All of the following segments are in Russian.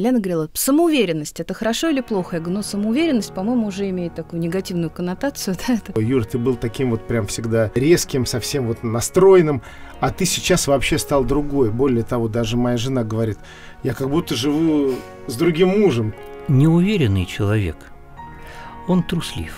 Лена говорила, самоуверенность – это хорошо или плохо? Я говорю, ну, самоуверенность, по-моему, уже имеет такую негативную коннотацию. Да? Это... Юр, ты был таким вот прям всегда резким, совсем вот настроенным, а ты сейчас вообще стал другой. Более того, даже моя жена говорит, я как будто живу с другим мужем. Неуверенный человек, он труслив.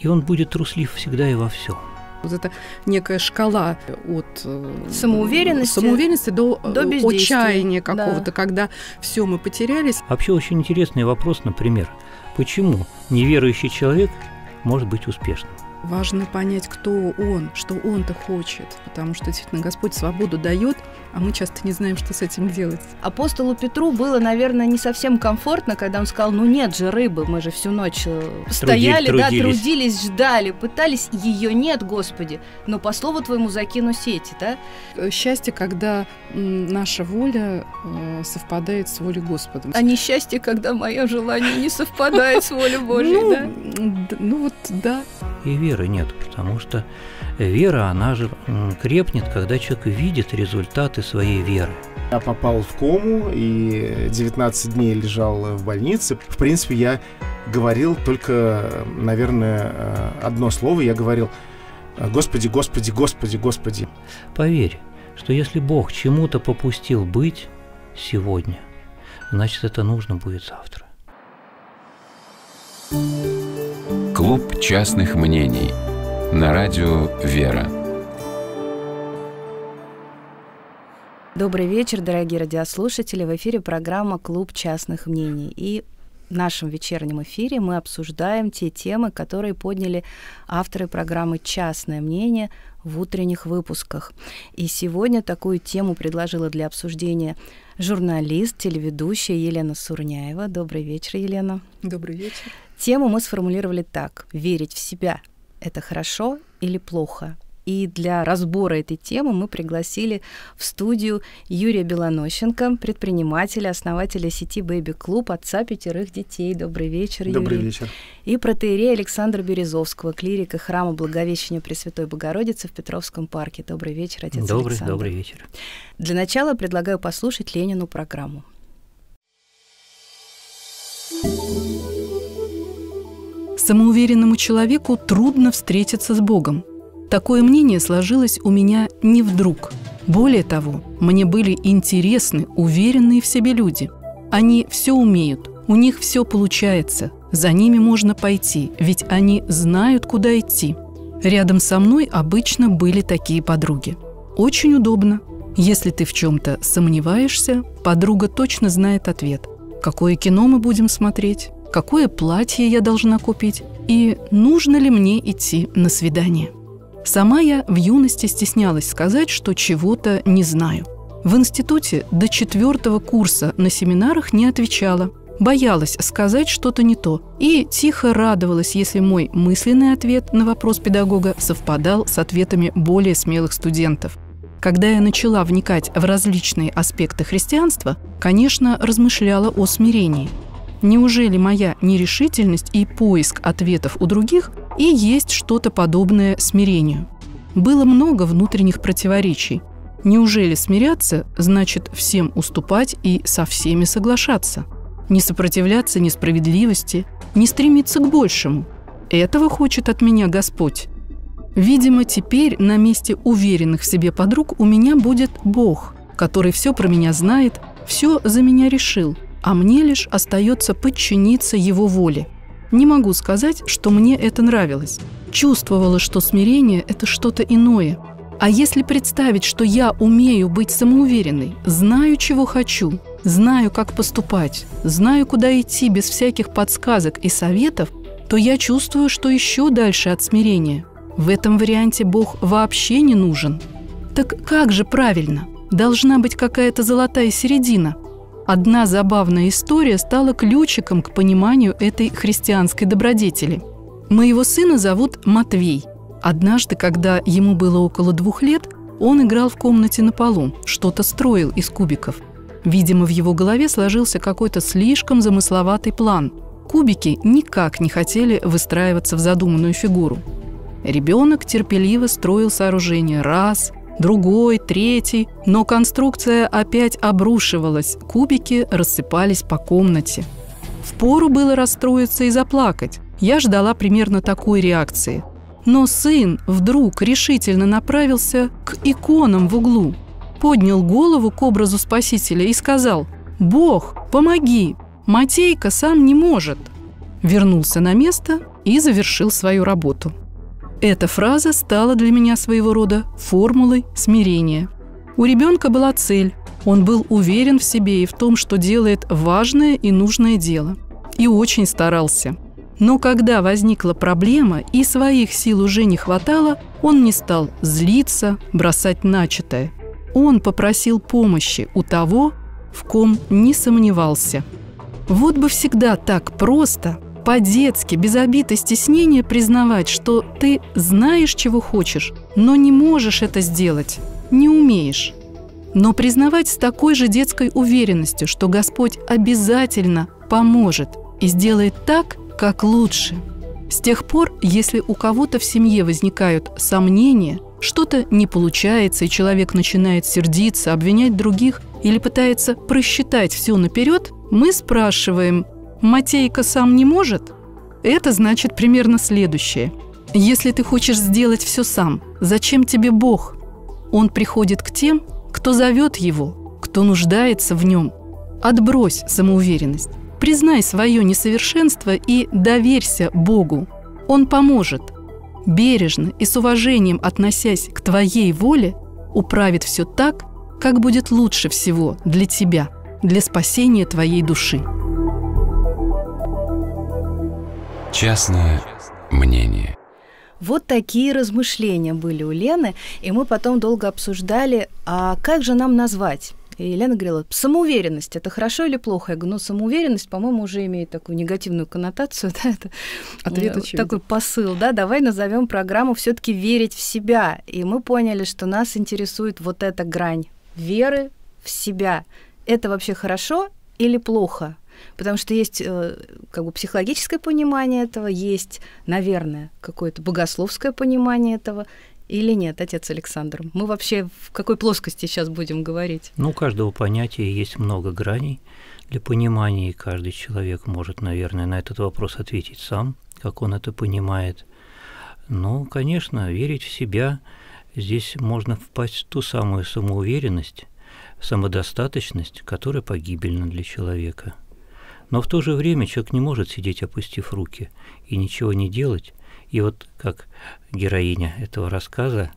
И он будет труслив всегда и во всем. Вот это некая шкала от э, самоуверенности, самоуверенности до, э, до отчаяния какого-то, да. когда все мы потерялись. Вообще очень интересный вопрос, например, почему неверующий человек может быть успешным? важно понять, кто он, что он-то хочет, потому что действительно Господь свободу дает, а мы часто не знаем, что с этим делать. Апостолу Петру было, наверное, не совсем комфортно, когда он сказал, ну нет же рыбы, мы же всю ночь э, Труди, стояли, трудились. да, трудились, ждали, пытались, ее нет, Господи, но по слову твоему закину сети, да? Э, счастье, когда наша воля э, совпадает с волей Господа. А несчастье, когда мое желание не совпадает с волей Божьей, ну, да? Ну вот, да. И веры нет, потому что вера, она же крепнет, когда человек видит результаты своей веры. Я попал в кому и 19 дней лежал в больнице. В принципе, я говорил только, наверное, э, одно слово. Я говорил «Господи, Господи, Господи, Господи». Поверь, что если Бог чему-то попустил быть сегодня, значит, это нужно будет завтра. Клуб частных мнений на радио «Вера». Добрый вечер, дорогие радиослушатели. В эфире программа «Клуб частных мнений». И в нашем вечернем эфире мы обсуждаем те темы, которые подняли авторы программы «Частное мнение» в утренних выпусках. И сегодня такую тему предложила для обсуждения журналист, телеведущая Елена Сурняева. Добрый вечер, Елена. Добрый вечер. Тему мы сформулировали так. Верить в себя – это хорошо или плохо? И для разбора этой темы мы пригласили в студию Юрия Белонощенко, предпринимателя, основателя сети Baby Club, отца пятерых детей. Добрый вечер, Добрый Юрий. вечер. И протеерея Александра Березовского, клирика храма Благовещения Пресвятой Богородицы в Петровском парке. Добрый вечер, отец добрый, Александр. Добрый вечер. Для начала предлагаю послушать Ленину программу. Самоуверенному человеку трудно встретиться с Богом. Такое мнение сложилось у меня не вдруг. Более того, мне были интересны уверенные в себе люди. Они все умеют, у них все получается, за ними можно пойти, ведь они знают, куда идти. Рядом со мной обычно были такие подруги. Очень удобно. Если ты в чем-то сомневаешься, подруга точно знает ответ. Какое кино мы будем смотреть? какое платье я должна купить и нужно ли мне идти на свидание. Сама я в юности стеснялась сказать, что чего-то не знаю. В институте до четвертого курса на семинарах не отвечала, боялась сказать что-то не то и тихо радовалась, если мой мысленный ответ на вопрос педагога совпадал с ответами более смелых студентов. Когда я начала вникать в различные аспекты христианства, конечно, размышляла о смирении – Неужели моя нерешительность и поиск ответов у других и есть что-то подобное смирению? Было много внутренних противоречий. Неужели смиряться значит всем уступать и со всеми соглашаться? Не сопротивляться несправедливости, не стремиться к большему. Этого хочет от меня Господь. Видимо, теперь на месте уверенных в себе подруг у меня будет Бог, который все про меня знает, все за меня решил – а мне лишь остается подчиниться его воле. Не могу сказать, что мне это нравилось. Чувствовала, что смирение – это что-то иное. А если представить, что я умею быть самоуверенной, знаю, чего хочу, знаю, как поступать, знаю, куда идти без всяких подсказок и советов, то я чувствую, что еще дальше от смирения. В этом варианте Бог вообще не нужен. Так как же правильно? Должна быть какая-то золотая середина – Одна забавная история стала ключиком к пониманию этой христианской добродетели. Моего сына зовут Матвей. Однажды, когда ему было около двух лет, он играл в комнате на полу, что-то строил из кубиков. Видимо, в его голове сложился какой-то слишком замысловатый план. Кубики никак не хотели выстраиваться в задуманную фигуру. Ребенок терпеливо строил сооружение раз, другой, третий, но конструкция опять обрушивалась, кубики рассыпались по комнате. Впору было расстроиться и заплакать. Я ждала примерно такой реакции. Но сын вдруг решительно направился к иконам в углу, поднял голову к образу Спасителя и сказал «Бог, помоги! Матейка сам не может!» Вернулся на место и завершил свою работу. Эта фраза стала для меня своего рода формулой смирения. У ребенка была цель. Он был уверен в себе и в том, что делает важное и нужное дело. И очень старался. Но когда возникла проблема и своих сил уже не хватало, он не стал злиться, бросать начатое. Он попросил помощи у того, в ком не сомневался. Вот бы всегда так просто – по-детски, без обид и стеснения признавать, что ты знаешь, чего хочешь, но не можешь это сделать, не умеешь. Но признавать с такой же детской уверенностью, что Господь обязательно поможет и сделает так, как лучше. С тех пор, если у кого-то в семье возникают сомнения, что-то не получается, и человек начинает сердиться, обвинять других или пытается просчитать все наперед, мы спрашиваем – Матейка сам не может, это значит примерно следующее. Если ты хочешь сделать все сам, зачем тебе Бог? Он приходит к тем, кто зовет его, кто нуждается в нем. Отбрось самоуверенность. Признай свое несовершенство и доверься Богу. Он поможет. Бережно и с уважением относясь к твоей воле, управит все так, как будет лучше всего для тебя, для спасения твоей души. Частное мнение. Вот такие размышления были у Лены, и мы потом долго обсуждали, а как же нам назвать и Лена говорила, самоуверенность это хорошо или плохо? Я говорю, ну самоуверенность, по-моему, уже имеет такую негативную коннотацию, да, это Ответ э, очевиден. такой посыл, да, давай назовем программу все-таки верить в себя. И мы поняли, что нас интересует вот эта грань веры в себя. Это вообще хорошо или плохо? Потому что есть э, как бы психологическое понимание этого, есть, наверное, какое-то богословское понимание этого, или нет, отец Александр? Мы вообще в какой плоскости сейчас будем говорить? Ну, у каждого понятия есть много граней для понимания, и каждый человек может, наверное, на этот вопрос ответить сам, как он это понимает. Но, ну, конечно, верить в себя здесь можно впасть в ту самую самоуверенность, самодостаточность, которая погибельна для человека – но в то же время человек не может сидеть, опустив руки, и ничего не делать. И вот как героиня этого рассказа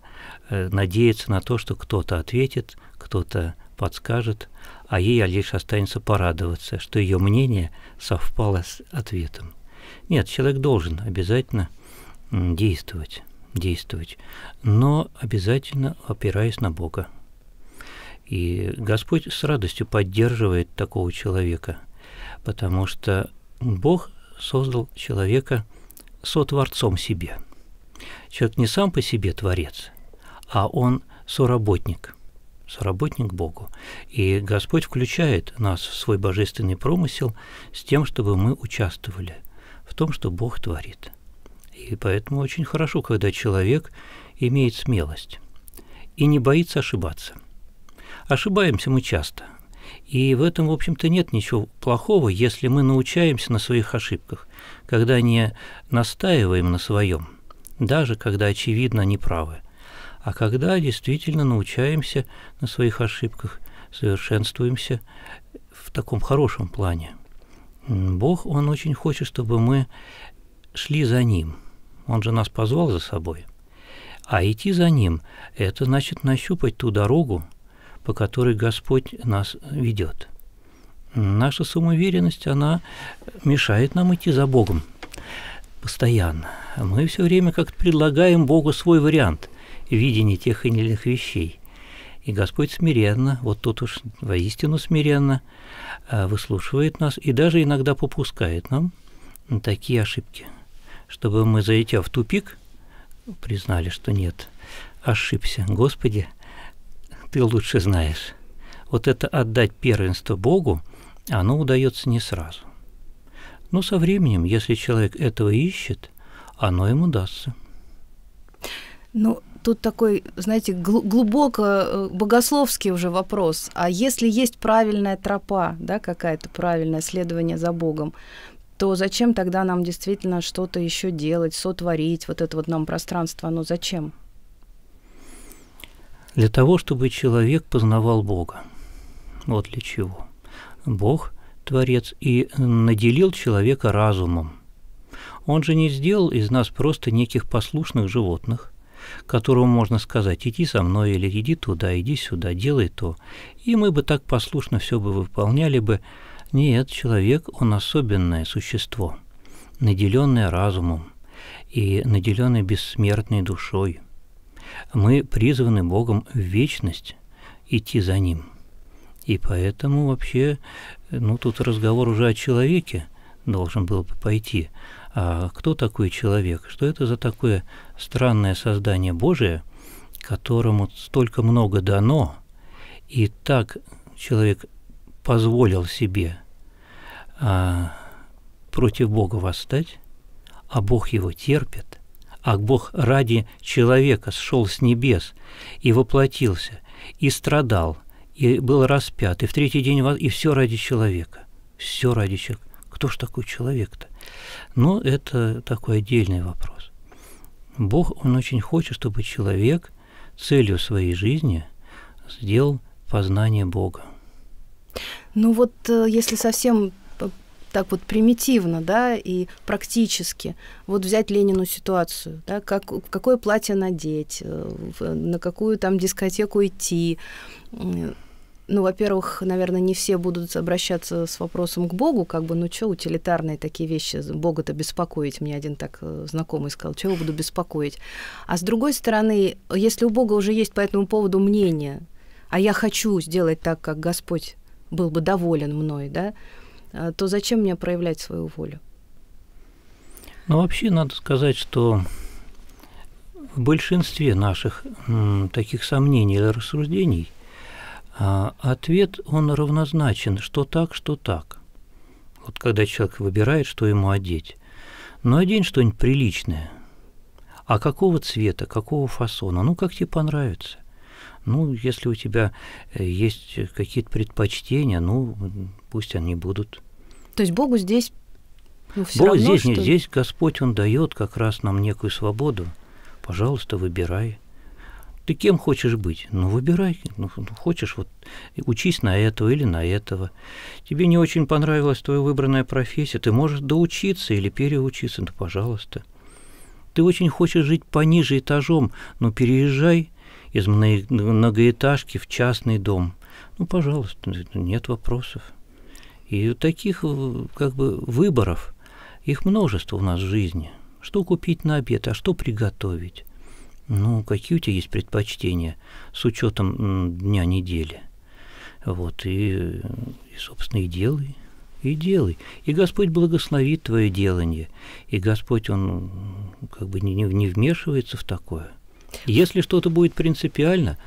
э, надеется на то, что кто-то ответит, кто-то подскажет, а ей лишь останется порадоваться, что ее мнение совпало с ответом. Нет, человек должен обязательно действовать, действовать, но обязательно опираясь на Бога. И Господь с радостью поддерживает такого человека – потому что Бог создал человека сотворцом себе. Человек не сам по себе творец, а он соработник, соработник Богу. И Господь включает нас в свой божественный промысел с тем, чтобы мы участвовали в том, что Бог творит. И поэтому очень хорошо, когда человек имеет смелость и не боится ошибаться. Ошибаемся мы часто, и в этом, в общем-то, нет ничего плохого, если мы научаемся на своих ошибках, когда не настаиваем на своем, даже когда, очевидно, они правы, а когда действительно научаемся на своих ошибках, совершенствуемся в таком хорошем плане. Бог, Он очень хочет, чтобы мы шли за Ним. Он же нас позвал за собой. А идти за Ним – это значит нащупать ту дорогу, по которой Господь нас ведет. Наша самоуверенность, она мешает нам идти за Богом постоянно. Мы все время как-то предлагаем Богу свой вариант видения тех или иных вещей. И Господь смиренно, вот тут уж воистину смиренно, э, выслушивает нас и даже иногда попускает нам такие ошибки, чтобы мы, зайдя а в тупик, признали, что нет, ошибся. Господи, ты лучше знаешь. Вот это отдать первенство Богу, оно удается не сразу. Но со временем, если человек этого ищет, оно ему дастся. Ну, тут такой, знаете, гл- глубоко э, богословский уже вопрос. А если есть правильная тропа, да, какая-то правильное следование за Богом, то зачем тогда нам действительно что-то еще делать, сотворить, вот это вот нам пространство, оно ну, зачем? Для того, чтобы человек познавал Бога. Вот для чего. Бог – Творец и наделил человека разумом. Он же не сделал из нас просто неких послушных животных, которому можно сказать «иди со мной» или «иди туда, иди сюда, делай то», и мы бы так послушно все бы выполняли бы. Нет, человек – он особенное существо, наделенное разумом и наделенное бессмертной душой – мы призваны Богом в вечность идти за Ним. И поэтому вообще, ну тут разговор уже о человеке должен был бы пойти. А кто такой человек? Что это за такое странное создание Божие, которому столько много дано, и так человек позволил себе а, против Бога восстать, а Бог его терпит, Ах, Бог ради человека сшел с небес и воплотился, и страдал, и был распят, и в третий день, и все ради человека. Все ради человека. Кто ж такой человек-то? Ну, это такой отдельный вопрос. Бог, Он очень хочет, чтобы человек целью своей жизни сделал познание Бога. Ну вот, э, если совсем так вот примитивно, да, и практически. Вот взять Ленину ситуацию, да, как, какое платье надеть, э, на какую там дискотеку идти. Ну, во-первых, наверное, не все будут обращаться с вопросом к Богу, как бы, ну что, утилитарные такие вещи, Бога-то беспокоить, мне один так э, знакомый сказал, чего буду беспокоить. А с другой стороны, если у Бога уже есть по этому поводу мнение, а я хочу сделать так, как Господь был бы доволен мной, да, а то зачем мне проявлять свою волю? Ну, вообще, надо сказать, что в большинстве наших м, таких сомнений и рассуждений а, ответ, он равнозначен, что так, что так. Вот когда человек выбирает, что ему одеть. Ну, одень что-нибудь приличное. А какого цвета, какого фасона? Ну, как тебе понравится. Ну, если у тебя э, есть какие-то предпочтения, ну, пусть они будут. То есть Богу здесь ну, Бог равно, здесь, что... не здесь Господь, Он дает как раз нам некую свободу. Пожалуйста, выбирай. Ты кем хочешь быть? Ну, выбирай. Ну, ну, хочешь, вот учись на этого или на этого. Тебе не очень понравилась твоя выбранная профессия, ты можешь доучиться или переучиться, ну, пожалуйста. Ты очень хочешь жить пониже этажом, но ну, переезжай из многоэтажки в частный дом. Ну, пожалуйста, нет вопросов. И таких э, как бы выборов, их множество у нас в жизни. Что купить на обед, а что приготовить? Ну, какие у тебя есть предпочтения с учетом дня недели? Вот, и, и собственно, и делай, и делай. И Господь благословит твое делание. И Господь, Он как бы не, не вмешивается в такое. Если что-то будет принципиально,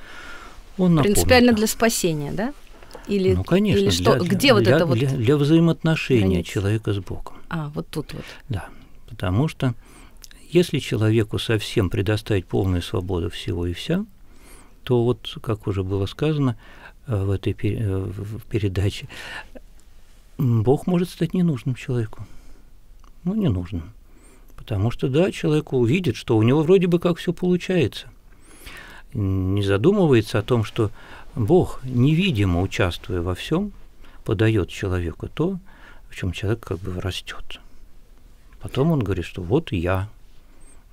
он напомнит. Принципиально для спасения, да? Или, ну, конечно, или что? Для, Где для, вот это вот? Для взаимоотношения граница? человека с Богом. А, вот тут вот. Да, потому что если человеку совсем предоставить полную свободу всего и вся, то вот, как уже было сказано э, в этой э, в передаче, Бог может стать ненужным человеку. Ну, ненужным. Потому что, да, человек увидит, что у него вроде бы как все получается. Не задумывается о том, что Бог, невидимо участвуя во всем, подает человеку то, в чем человек как бы растет. Потом он говорит, что вот я.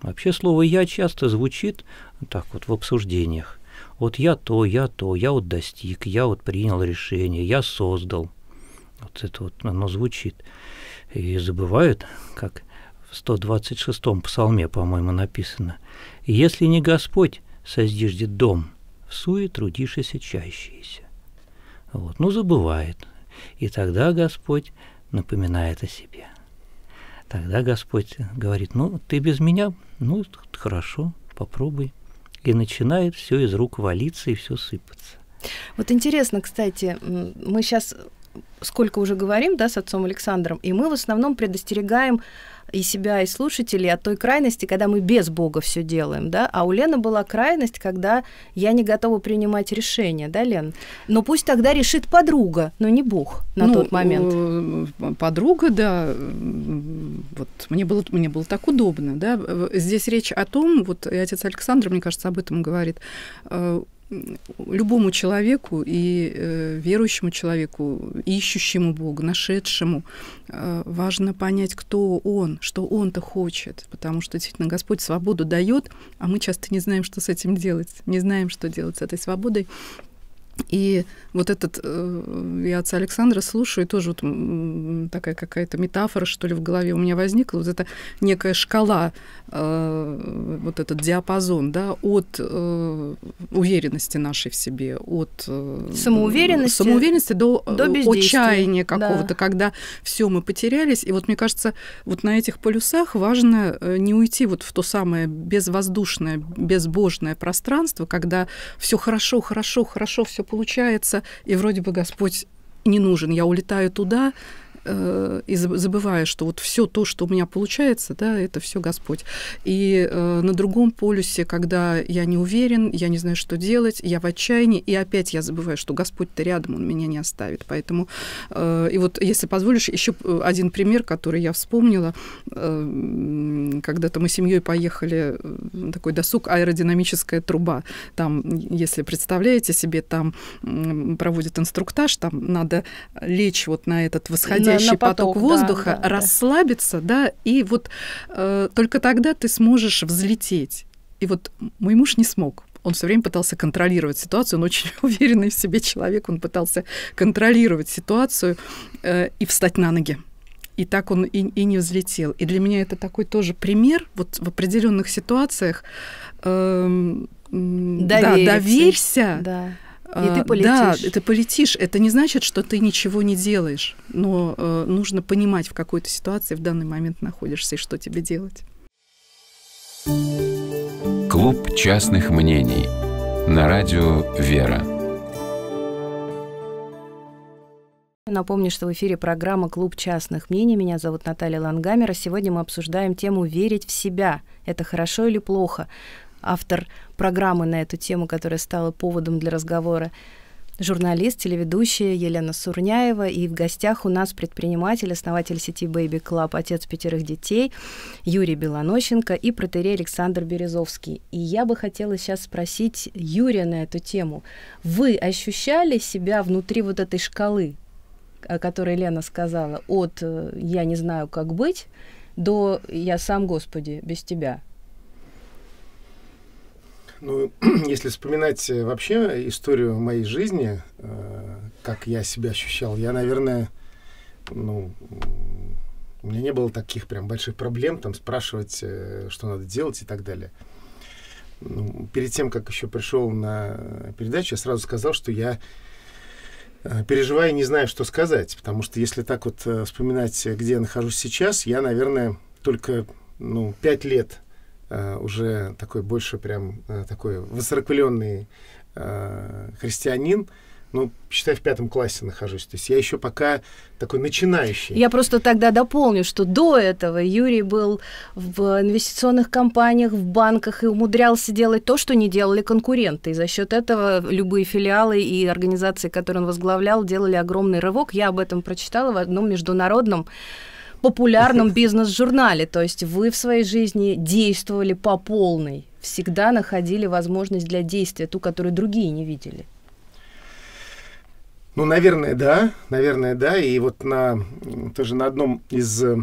Вообще слово «я» часто звучит так вот в обсуждениях. Вот я то, я то, я вот достиг, я вот принял решение, я создал. Вот это вот оно звучит. И забывают, как в 126-м псалме, по-моему, написано, «Если не Господь создиждет дом, всуе трудишься чащееся. Вот. Ну, забывает. И тогда Господь напоминает о себе. Тогда Господь говорит, ну, ты без меня, ну, хорошо, попробуй. И начинает все из рук валиться и все сыпаться. Вот интересно, кстати, мы сейчас сколько уже говорим, да, с отцом Александром, и мы в основном предостерегаем и себя, и слушателей от той крайности, когда мы без Бога все делаем, да, а у Лены была крайность, когда я не готова принимать решения, да, Лен? Но пусть тогда решит подруга, но не Бог на ну, тот момент. Э, подруга, да, вот мне было, мне было так удобно, да. Э, здесь речь о том, вот и отец Александр, мне кажется, об этом говорит, э, любому человеку и э, верующему человеку, ищущему Бога, нашедшему, э, важно понять, кто он, что он-то хочет, потому что действительно Господь свободу дает, а мы часто не знаем, что с этим делать, не знаем, что делать с этой свободой. И вот этот, э, я отца Александра слушаю, и тоже вот такая какая-то метафора, что ли, в голове у меня возникла. Вот эта некая шкала, э, вот этот диапазон, да, от э, уверенности нашей в себе, от... Самоуверенности. Самоуверенности до, до отчаяния какого-то, да. когда все мы потерялись. И вот мне кажется, вот на этих полюсах важно не уйти вот в то самое безвоздушное, безбожное пространство, когда все хорошо, хорошо, хорошо, все получается, и вроде бы Господь не нужен, я улетаю туда, Э, и забывая, что вот все то, что у меня получается, да, это все Господь. И э, на другом полюсе, когда я не уверен, я не знаю, что делать, я в отчаянии, и опять я забываю, что Господь-то рядом, Он меня не оставит. Поэтому, э, и вот если позволишь, еще э, один пример, который я вспомнила. Э, когда-то мы с семьей поехали, э, такой досуг, аэродинамическая труба. Там, если представляете себе, там проводят инструктаж, там надо лечь вот на этот восходящий входящий на поток, поток воздуха, да, да, расслабиться, да. да, и вот э, только тогда ты сможешь взлететь. И вот мой муж не смог. Он все время пытался контролировать ситуацию, он очень уверенный в себе человек, он пытался контролировать ситуацию э, и встать на ноги и так он и, и не взлетел. И для меня это такой тоже пример вот в определенных ситуациях. Э, э, да, доверься. Да. И ты а, полетишь. Да, ты полетишь. Это не значит, что ты ничего не делаешь, но э, нужно понимать, в какой то ситуации в данный момент находишься и что тебе делать. Клуб частных мнений на радио «Вера». Напомню, что в эфире программа «Клуб частных мнений». Меня зовут Наталья Лангамера. Сегодня мы обсуждаем тему «Верить в себя. Это хорошо или плохо?» автор программы на эту тему, которая стала поводом для разговора, журналист, телеведущая Елена Сурняева. И в гостях у нас предприниматель, основатель сети Baby Club, отец пятерых детей Юрий Белонощенко и протерей Александр Березовский. И я бы хотела сейчас спросить Юрия на эту тему. Вы ощущали себя внутри вот этой шкалы, о которой Лена сказала, от «я не знаю, как быть», до «я сам, Господи, без тебя»? Ну, если вспоминать э, вообще историю моей жизни, э, как я себя ощущал, я, наверное, ну, у меня не было таких прям больших проблем там спрашивать, э, что надо делать и так далее. Ну, перед тем, как еще пришел на передачу, я сразу сказал, что я переживаю и не знаю, что сказать. Потому что если так вот вспоминать, где я нахожусь сейчас, я, наверное, только ну, пять лет Э, уже такой больше прям э, такой высокопыленный э, христианин, ну, считай, в пятом классе нахожусь. То есть я еще пока такой начинающий. Я просто тогда дополню, что до этого Юрий был в инвестиционных компаниях, в банках и умудрялся делать то, что не делали конкуренты. И за счет этого любые филиалы и организации, которые он возглавлял, делали огромный рывок. Я об этом прочитала в одном международном популярном бизнес-журнале. То есть вы в своей жизни действовали по полной, всегда находили возможность для действия, ту, которую другие не видели. Ну, наверное, да, наверное, да. И вот на тоже на одном из э,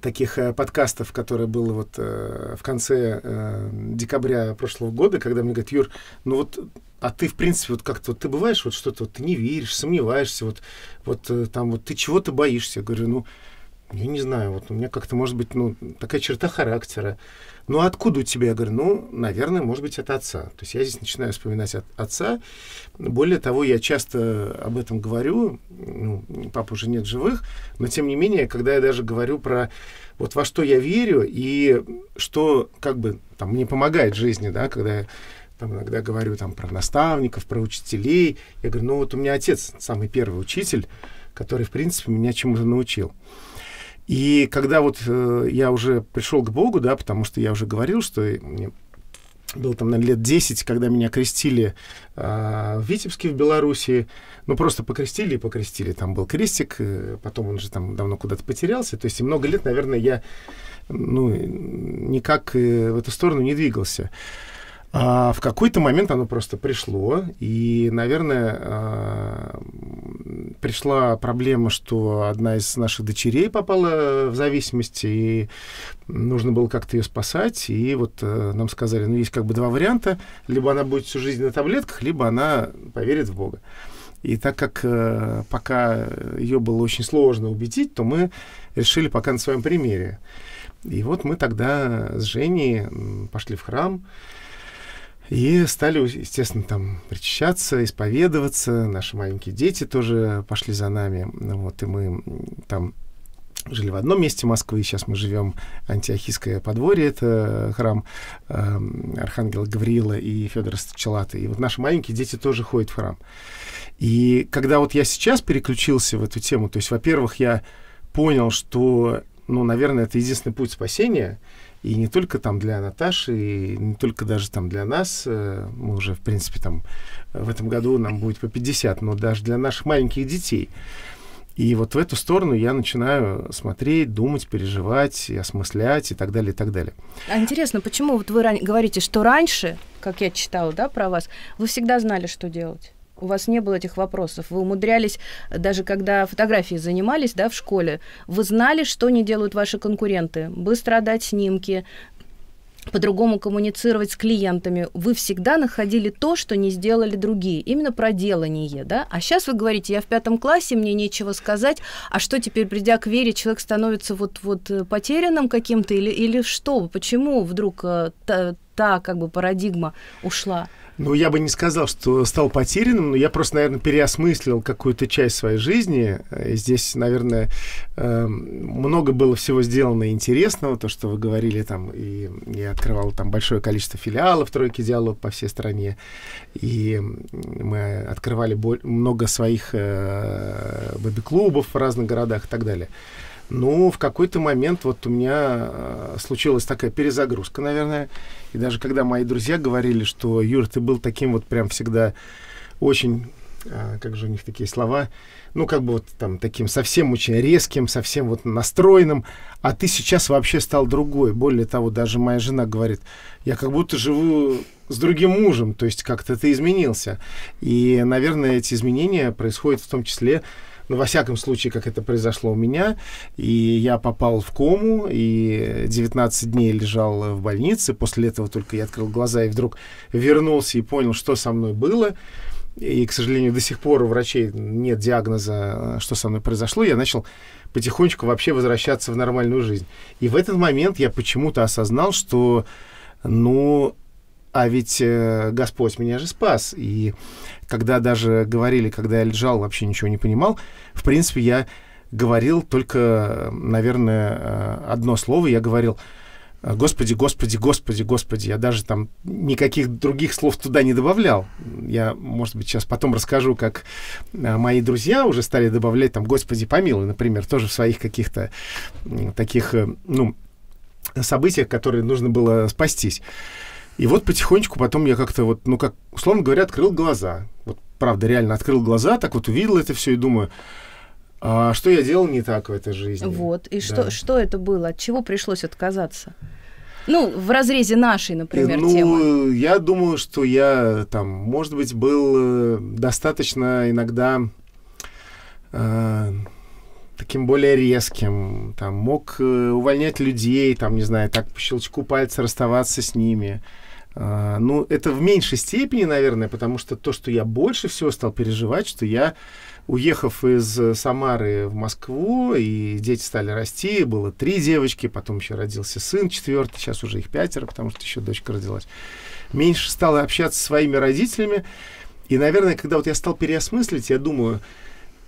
таких э, подкастов, который был вот э, в конце э, декабря прошлого года, когда мне говорят, Юр, ну вот, а ты, в принципе, вот как-то, вот ты бываешь, вот что-то, вот ты не веришь, сомневаешься, вот, вот э, там, вот ты чего-то боишься. Я говорю, ну, я не знаю, вот у меня как-то, может быть, ну, такая черта характера. Ну, а откуда у тебя? Я говорю, ну, наверное, может быть, от отца. То есть я здесь начинаю вспоминать от отца. Более того, я часто об этом говорю. Ну, папа уже нет живых, но, тем не менее, когда я даже говорю про вот во что я верю и что, как бы, там, мне помогает в жизни, да, когда я там иногда говорю там про наставников, про учителей. Я говорю, ну вот у меня отец самый первый учитель, который, в принципе, меня чему-то научил. И когда вот э, я уже пришел к Богу, да, потому что я уже говорил, что мне было там, наверное, лет 10, когда меня крестили э, в Витебске, в Белоруссии. Ну, просто покрестили и покрестили. Там был крестик, э, потом он же там давно куда-то потерялся. То есть и много лет, наверное, я ну, никак э, в эту сторону не двигался. А в какой-то момент оно просто пришло, и, наверное, а, пришла проблема, что одна из наших дочерей попала в зависимость, и нужно было как-то ее спасать, и вот э, нам сказали, ну, есть как бы два варианта, либо она будет всю жизнь на таблетках, либо она поверит в Бога. И так как э, пока ее было очень сложно убедить, то мы решили пока на своем примере. И вот мы тогда с Женей пошли в храм, и стали, естественно, там причащаться, исповедоваться. Наши маленькие дети тоже пошли за нами. Вот, и мы там жили в одном месте Москвы, сейчас мы живем Антиохийское подворье, это э, храм э, Архангела Гавриила и Федора Сточелата. И вот наши маленькие дети тоже ходят в храм. И когда вот я сейчас переключился в эту тему, то есть, во-первых, я понял, что, ну, наверное, это единственный путь спасения, и не только там для Наташи, и не только даже там для нас. Э, мы уже, в принципе, там э, в этом году нам будет по 50, но даже для наших маленьких детей. И вот в эту сторону я начинаю смотреть, думать, переживать, осмыслять и так далее, и так далее. А интересно, почему вот вы говорите, что раньше, как я читала, да, про вас, вы всегда знали, что делать? у вас не было этих вопросов. Вы умудрялись, даже когда фотографии занимались да, в школе, вы знали, что не делают ваши конкуренты. Быстро отдать снимки, по-другому коммуницировать с клиентами. Вы всегда находили то, что не сделали другие, именно проделание, да? А сейчас вы говорите, я в пятом классе, мне нечего сказать, а что теперь, придя к вере, человек становится вот-вот э, потерянным каким-то или, или что? Почему вдруг э, та, та как бы парадигма ушла? Ну, я бы не сказал, что стал потерянным, но я просто, наверное, переосмыслил какую-то часть своей жизни. И здесь, наверное, эм, много было всего сделано интересного, то, что вы говорили там, и я открывал там большое количество филиалов «Тройки диалог» по всей стране, и мы открывали много своих э, бэби-клубов в разных городах и так далее. Но ну, в какой-то момент вот у меня э, случилась такая перезагрузка, наверное, и даже когда мои друзья говорили, что Юр, ты был таким вот прям всегда очень, а, как же у них такие слова, ну, как бы вот там таким совсем очень резким, совсем вот настроенным, а ты сейчас вообще стал другой. Более того, даже моя жена говорит, я как будто живу с другим мужем, то есть как-то ты изменился. И, наверное, эти изменения происходят в том числе ну, во всяком случае, как это произошло у меня, и я попал в кому, и 19 дней лежал э, в больнице, после этого только я открыл глаза и вдруг вернулся и понял, что со мной было, и, к сожалению, до сих пор у врачей нет диагноза, э, что со мной произошло, я начал потихонечку вообще возвращаться в нормальную жизнь. И в этот момент я почему-то осознал, что, ну, а ведь э, Господь меня же спас. И когда даже говорили, когда я лежал, вообще ничего не понимал, в принципе, я говорил только, наверное, э, одно слово. Я говорил «Господи, Господи, Господи, Господи». Я даже там никаких других слов туда не добавлял. Я, может быть, сейчас потом расскажу, как э, мои друзья уже стали добавлять там «Господи, помилуй», например, тоже в своих каких-то таких, э, ну, событиях, которые нужно было спастись. И вот потихонечку потом я как-то вот, ну как, условно говоря, открыл глаза. Вот правда, реально открыл глаза, так вот увидел это все и думаю, а что я делал не так в этой жизни? Вот, и да. что, что это было? От чего пришлось отказаться? Ну, в разрезе нашей, например, ну, темы. Я думаю, что я там, может быть, был э, достаточно иногда э, таким более резким, там, мог э, увольнять людей, там, не знаю, так по щелчку пальца расставаться с ними. А, ну, это в меньшей степени, наверное, потому что то, что я больше всего стал переживать, что я, уехав из Самары в Москву, и дети стали расти, было три девочки, потом еще родился сын четвертый, сейчас уже их пятеро, потому что еще дочка родилась. Меньше стала общаться со своими родителями, и, наверное, когда вот я стал переосмыслить, я думаю,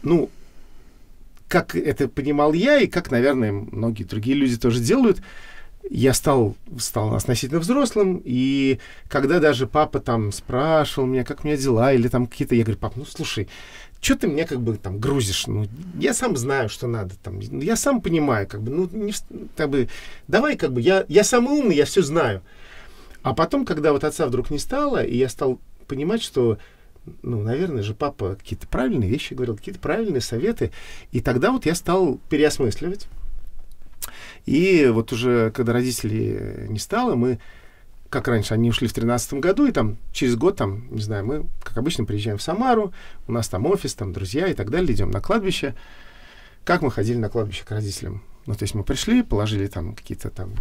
ну, как это понимал я, и как, наверное, многие другие люди тоже делают, я стал, стал относительно взрослым, и когда даже папа там спрашивал меня, как у меня дела, или там какие-то, я говорю, пап, ну слушай, что ты мне как бы там грузишь? Ну, я сам знаю, что надо там, ну, я сам понимаю, как бы, ну, не, как бы, давай как бы, я, я самый умный, я все знаю. А потом, когда вот отца вдруг не стало, и я стал понимать, что ну, наверное же, папа какие-то правильные вещи говорил, какие-то правильные советы. И тогда вот я стал переосмысливать и вот уже, когда родителей не стало, мы как раньше, они ушли в 2013 году, и там через год, там, не знаю, мы, как обычно, приезжаем в Самару, у нас там офис, там друзья и так далее, идем на кладбище. Как мы ходили на кладбище к родителям? Ну, то есть мы пришли, положили там какие-то там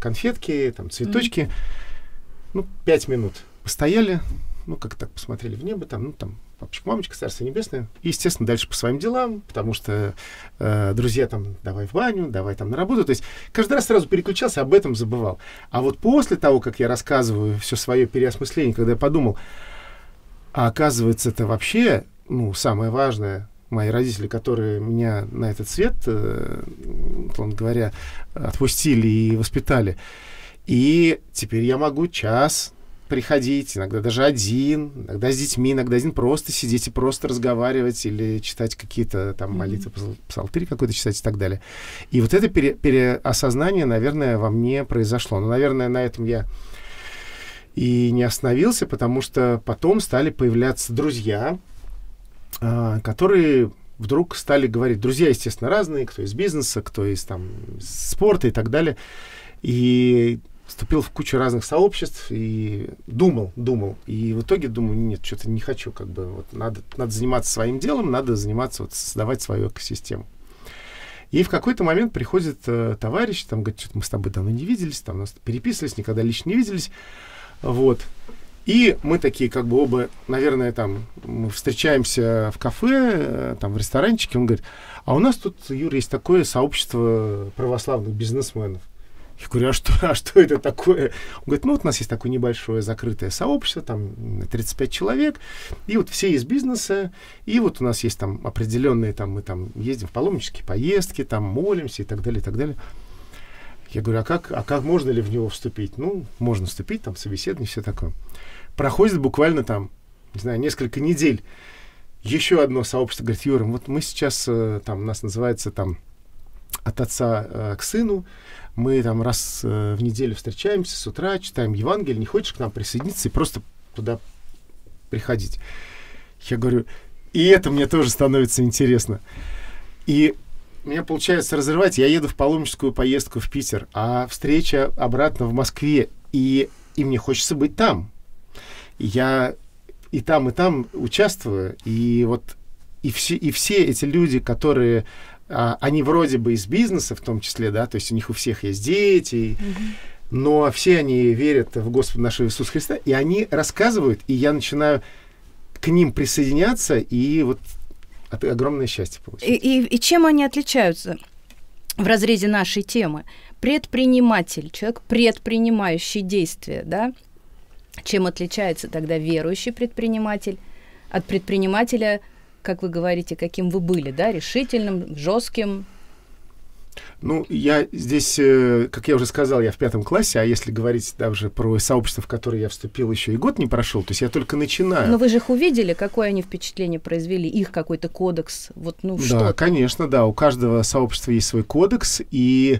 конфетки, там цветочки, mm-hmm. ну, пять минут постояли, ну, как так посмотрели в небо, там, ну, там, папочка, мамочка, Царство Небесное. И, естественно, дальше по своим делам, потому что э, друзья там, давай в баню, давай там на работу. То есть каждый раз сразу переключался, об этом забывал. А вот после того, как я рассказываю все свое переосмысление, когда я подумал, а оказывается, это вообще, ну, самое важное, мои родители, которые меня на этот свет, э, говоря, отпустили и воспитали. И теперь я могу час, приходить, иногда даже один, иногда с детьми, иногда один просто сидеть и просто разговаривать или читать какие-то там молитвы, псалтырь какой-то читать и так далее. И вот это пере, переосознание, наверное, во мне произошло. Но, наверное, на этом я и не остановился, потому что потом стали появляться друзья, а, которые вдруг стали говорить, друзья, естественно, разные, кто из бизнеса, кто из там спорта и так далее. И вступил в кучу разных сообществ и думал, думал. И в итоге думаю, нет, что-то не хочу, как бы, вот надо, надо заниматься своим делом, надо заниматься, вот, создавать свою экосистему. И в какой-то момент приходит э, товарищ, там говорит, что-то мы с тобой давно не виделись, там нас переписывались, никогда лично не виделись. Вот. И мы такие, как бы оба, наверное, там, мы встречаемся в кафе, э, там, в ресторанчике. Он говорит, а у нас тут, Юр, есть такое сообщество православных бизнесменов. Я говорю, а что, а что это такое? Он говорит, ну вот у нас есть такое небольшое закрытое сообщество, там 35 человек, и вот все из бизнеса, и вот у нас есть там определенные, там мы там ездим в паломнические поездки, там молимся и так далее, и так далее. Я говорю, а как, а как можно ли в него вступить? Ну, можно вступить, там собеседование, все такое. Проходит буквально там, не знаю, несколько недель. Еще одно сообщество говорит, Юра, вот мы сейчас, э, там, у нас называется там от отца э, к сыну, мы там раз э, в неделю встречаемся с утра, читаем Евангелие, не хочешь к нам присоединиться и просто туда приходить? Я говорю, и это мне тоже становится интересно. И меня получается разрывать. Я еду в паломническую поездку в Питер, а встреча обратно в Москве. И, и мне хочется быть там. И я и там, и там участвую. И вот и все, и все эти люди, которые а, они вроде бы из бизнеса в том числе, да, то есть у них у всех есть дети, угу. но все они верят в Господа нашего Иисуса Христа, и они рассказывают, и я начинаю к ним присоединяться, и вот от, огромное счастье получилось. И, и, и чем они отличаются в разрезе нашей темы? Предприниматель, человек, предпринимающий действия, да? Чем отличается тогда верующий предприниматель от предпринимателя – как вы говорите, каким вы были, да, решительным, жестким, ну, я здесь, э, как я уже сказал, я в пятом классе, а если говорить даже про сообщество, в которое я вступил, еще и год не прошел, то есть я только начинаю. Но вы же их увидели, какое они впечатление произвели, их какой-то кодекс, вот, ну, что Да, конечно, да, у каждого сообщества есть свой кодекс, и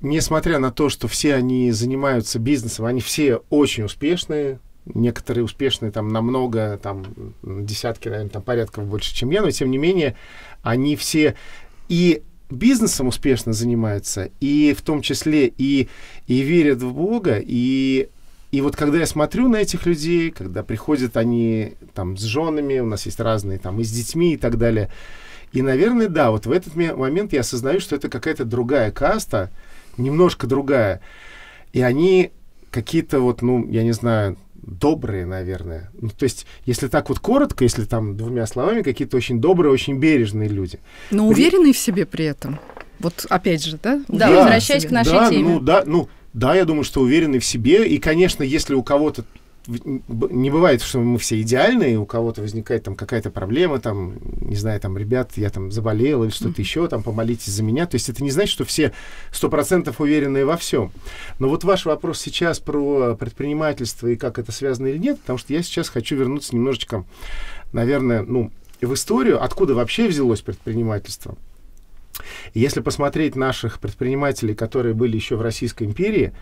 несмотря на то, что все они занимаются бизнесом, они все очень успешные, некоторые успешные там намного, там десятки, наверное, там порядков больше, чем я, но тем не менее они все и бизнесом успешно занимаются, и в том числе и, и верят в Бога, и и вот когда я смотрю на этих людей, когда приходят они там с женами, у нас есть разные там и с детьми и так далее, и, наверное, да, вот в этот момент я осознаю, что это какая-то другая каста, немножко другая, и они какие-то вот, ну, я не знаю, добрые, наверное. Ну, то есть, если так вот коротко, если там двумя словами, какие-то очень добрые, очень бережные люди. Но ну, уверенные в себе при этом. Вот опять же, да? Да, возвращаясь к нашей да, теме. Ну, да, ну, да, я думаю, что уверенный в себе. И, конечно, если у кого-то не бывает, что мы все идеальны, у кого-то возникает там какая-то проблема, там, не знаю, там, ребят, я там заболел или что-то mm-hmm. еще, там, помолитесь за меня. То есть это не значит, что все сто процентов уверенные во всем. Но вот ваш вопрос сейчас про предпринимательство и как это связано или нет, потому что я сейчас хочу вернуться немножечко, наверное, ну, в историю, откуда вообще взялось предпринимательство. Если посмотреть наших предпринимателей, которые были еще в Российской империи,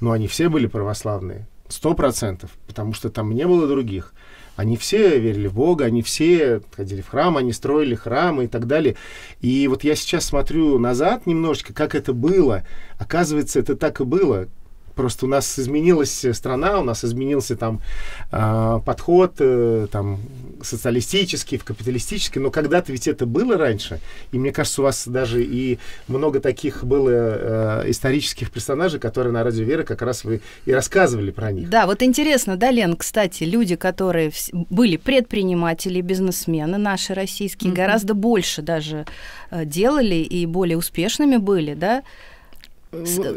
ну, они все были православные. Сто процентов, потому что там не было других. Они все верили в Бога, они все ходили в храм, они строили храмы и так далее. И вот я сейчас смотрю назад немножечко, как это было. Оказывается, это так и было. Просто у нас изменилась э, страна, у нас изменился там э, подход э, там социалистический, в капиталистический, но когда-то ведь это было раньше, и мне кажется, у вас даже и много таких было э, исторических персонажей, которые на радио Вера как раз вы и рассказывали про них. Да, вот интересно, да, Лен, кстати, люди, которые были предприниматели, бизнесмены наши российские, mm-hmm. гораздо больше даже э, делали и более успешными были, да,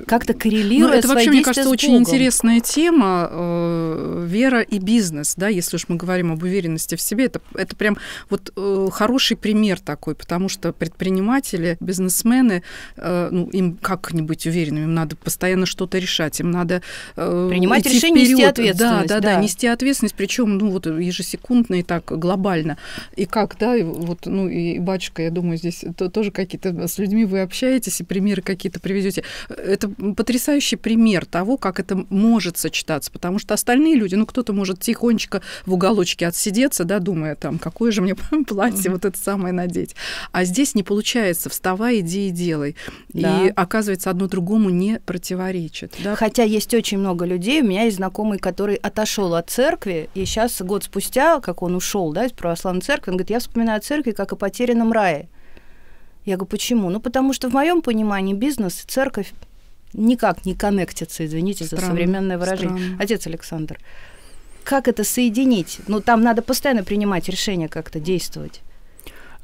как-то ну, коррелируя ну, Это вообще, мне кажется, очень интересная тема. Э, вера и бизнес, да, если уж мы говорим об уверенности в себе, это, это прям вот э, хороший пример такой, потому что предприниматели, бизнесмены, э, ну, им как-нибудь уверенными, им надо постоянно что-то решать, им надо принимать решения, нести ответственность. Да, да, да, да, нести ответственность, причем, ну, вот ежесекундно и так глобально. И как, да, и вот, ну, и батюшка, я думаю, здесь тоже какие-то с людьми вы общаетесь и примеры какие-то приведете это потрясающий пример того, как это может сочетаться, потому что остальные люди, ну, кто-то может тихонечко в уголочке отсидеться, да, думая там, какое же мне платье вот это самое надеть. А здесь не получается, вставай, иди и делай. И оказывается, одно другому не противоречит. Хотя есть очень много людей, у меня есть знакомый, который отошел от церкви, и сейчас год спустя, как он ушел, да, из православной церкви, он говорит, я вспоминаю о церкви как о потерянном рае. Я говорю, почему? Ну, потому что в моем понимании бизнес и церковь никак не коннектятся, извините странно, за современное выражение. Странно. Отец Александр, как это соединить? Ну, там надо постоянно принимать решения как-то действовать.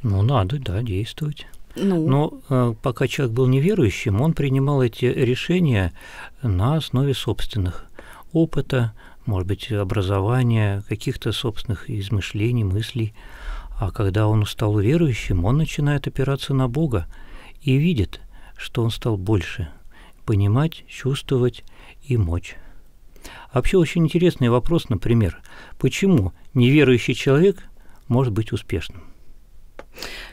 Ну, надо, да, действовать. Ну. Но э, пока человек был неверующим, он принимал эти решения на основе собственных опыта, может быть, образования, каких-то собственных измышлений, мыслей. А когда он стал верующим, он начинает опираться на Бога и видит, что он стал больше понимать, чувствовать и мочь. А вообще очень интересный вопрос, например, почему неверующий человек может быть успешным?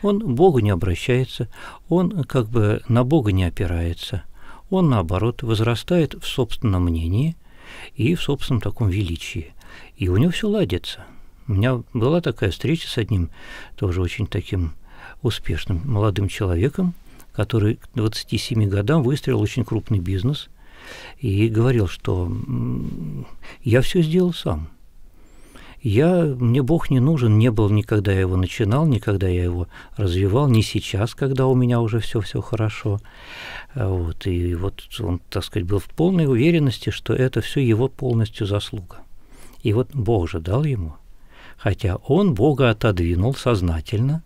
Он к Богу не обращается, он как бы на Бога не опирается, он наоборот возрастает в собственном мнении и в собственном таком величии, и у него все ладится – у меня была такая встреча с одним тоже очень таким успешным молодым человеком, который к 27 годам выстроил очень крупный бизнес и говорил, что я все сделал сам. Я, мне Бог не нужен, не был никогда я его начинал, никогда я его развивал, не сейчас, когда у меня уже все все хорошо. Вот, и вот он, так сказать, был в полной уверенности, что это все его полностью заслуга. И вот Бог же дал ему хотя он Бога отодвинул сознательно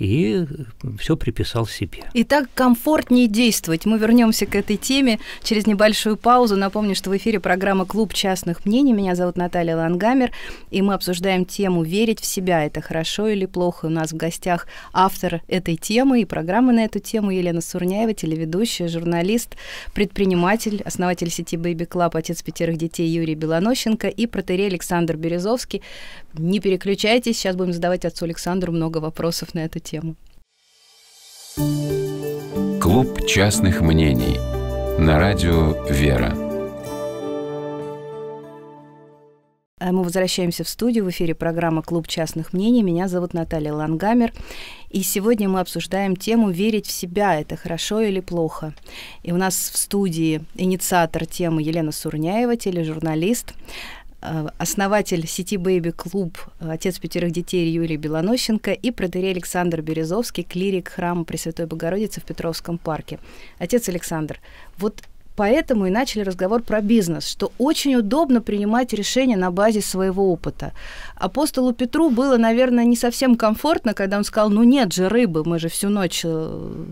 и э, все приписал себе. И так комфортнее действовать. Мы вернемся к этой теме через небольшую паузу. Напомню, что в эфире программа «Клуб частных мнений». Меня зовут Наталья Лангамер, и мы обсуждаем тему «Верить в себя – это хорошо или плохо?». У нас в гостях автор этой темы и программы на эту тему Елена Сурняева, телеведущая, журналист, предприниматель, основатель сети Baby Club, отец пятерых детей Юрий Белонощенко и протерей Александр Березовский. Не переключайтесь, сейчас будем задавать отцу Александру много вопросов на эту тему тему. Клуб частных мнений на радио «Вера». Э, мы возвращаемся в студию. В эфире программа «Клуб частных мнений». Меня зовут Наталья Лангамер. И сегодня мы обсуждаем тему «Верить в себя – это хорошо или плохо?». И у нас в студии инициатор темы Елена Сурняева, тележурналист. Э, основатель сети Baby Club, отец пятерых детей Юрий Белонощенко и протерей Александр Березовский, клирик храма Пресвятой Богородицы в Петровском парке. Отец Александр, вот поэтому и начали разговор про бизнес, что очень удобно принимать решения на базе своего опыта. Апостолу Петру было, наверное, не совсем комфортно, когда он сказал, ну нет же рыбы, мы же всю ночь э,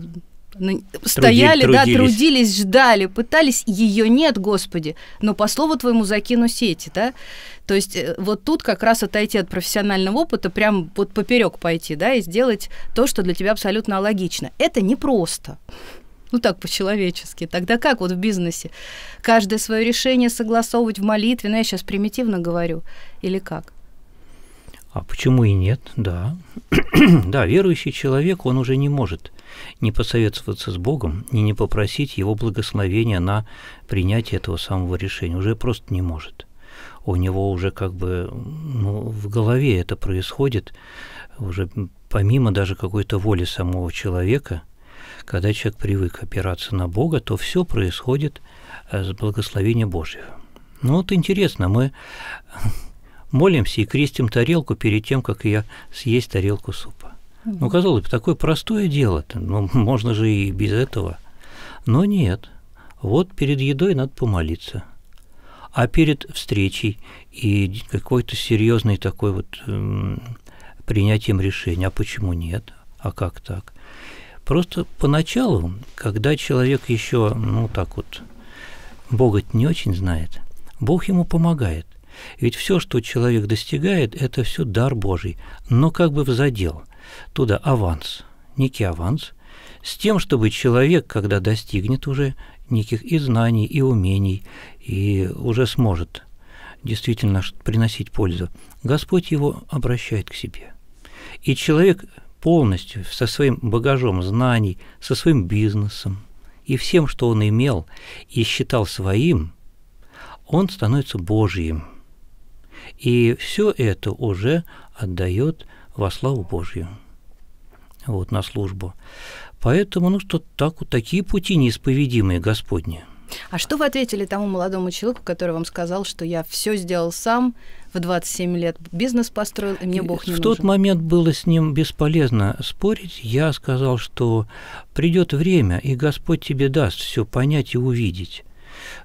ну, стояли, Труди, да, трудились. трудились, ждали, пытались, ее нет, Господи, но по слову твоему закину сети, да? То есть э, вот тут как раз отойти от профессионального опыта, прям вот поперек пойти, да, и сделать то, что для тебя абсолютно логично. Это непросто. Ну так по-человечески. Тогда как вот в бизнесе? Каждое свое решение согласовывать в молитве, ну я сейчас примитивно говорю, или как? А почему и нет, да. да, верующий человек, он уже не может не посоветоваться с Богом и не попросить Его благословения на принятие этого самого решения уже просто не может. У него уже как бы ну, в голове это происходит, уже помимо даже какой-то воли самого человека, когда человек привык опираться на Бога, то все происходит э, с благословения Божьего. Ну вот интересно, мы молимся и крестим тарелку перед тем, как я съесть тарелку супа. Ну, казалось бы, такое простое дело-то, ну, можно же и без этого. Но нет, вот перед едой надо помолиться. А перед встречей и какой-то серьезной такой вот эм, принятием решения, а почему нет, а как так? Просто поначалу, когда человек еще, ну так вот, Бога не очень знает, Бог ему помогает. Ведь все, что человек достигает, это все дар Божий, но как бы в задел – туда аванс, некий аванс, с тем, чтобы человек, когда достигнет уже неких и знаний, и умений, и уже сможет действительно приносить пользу, Господь его обращает к себе. И человек полностью со своим багажом знаний, со своим бизнесом и всем, что он имел и считал своим, он становится Божьим. И все это уже отдает – во славу Божью вот, на службу. Поэтому, ну, что так, вот такие пути неисповедимые Господни. А что вы ответили тому молодому человеку, который вам сказал, что я все сделал сам, в 27 лет бизнес построил, и мне Бог не В нужен? В тот момент было с ним бесполезно спорить. Я сказал, что придет время, и Господь тебе даст все понять и увидеть.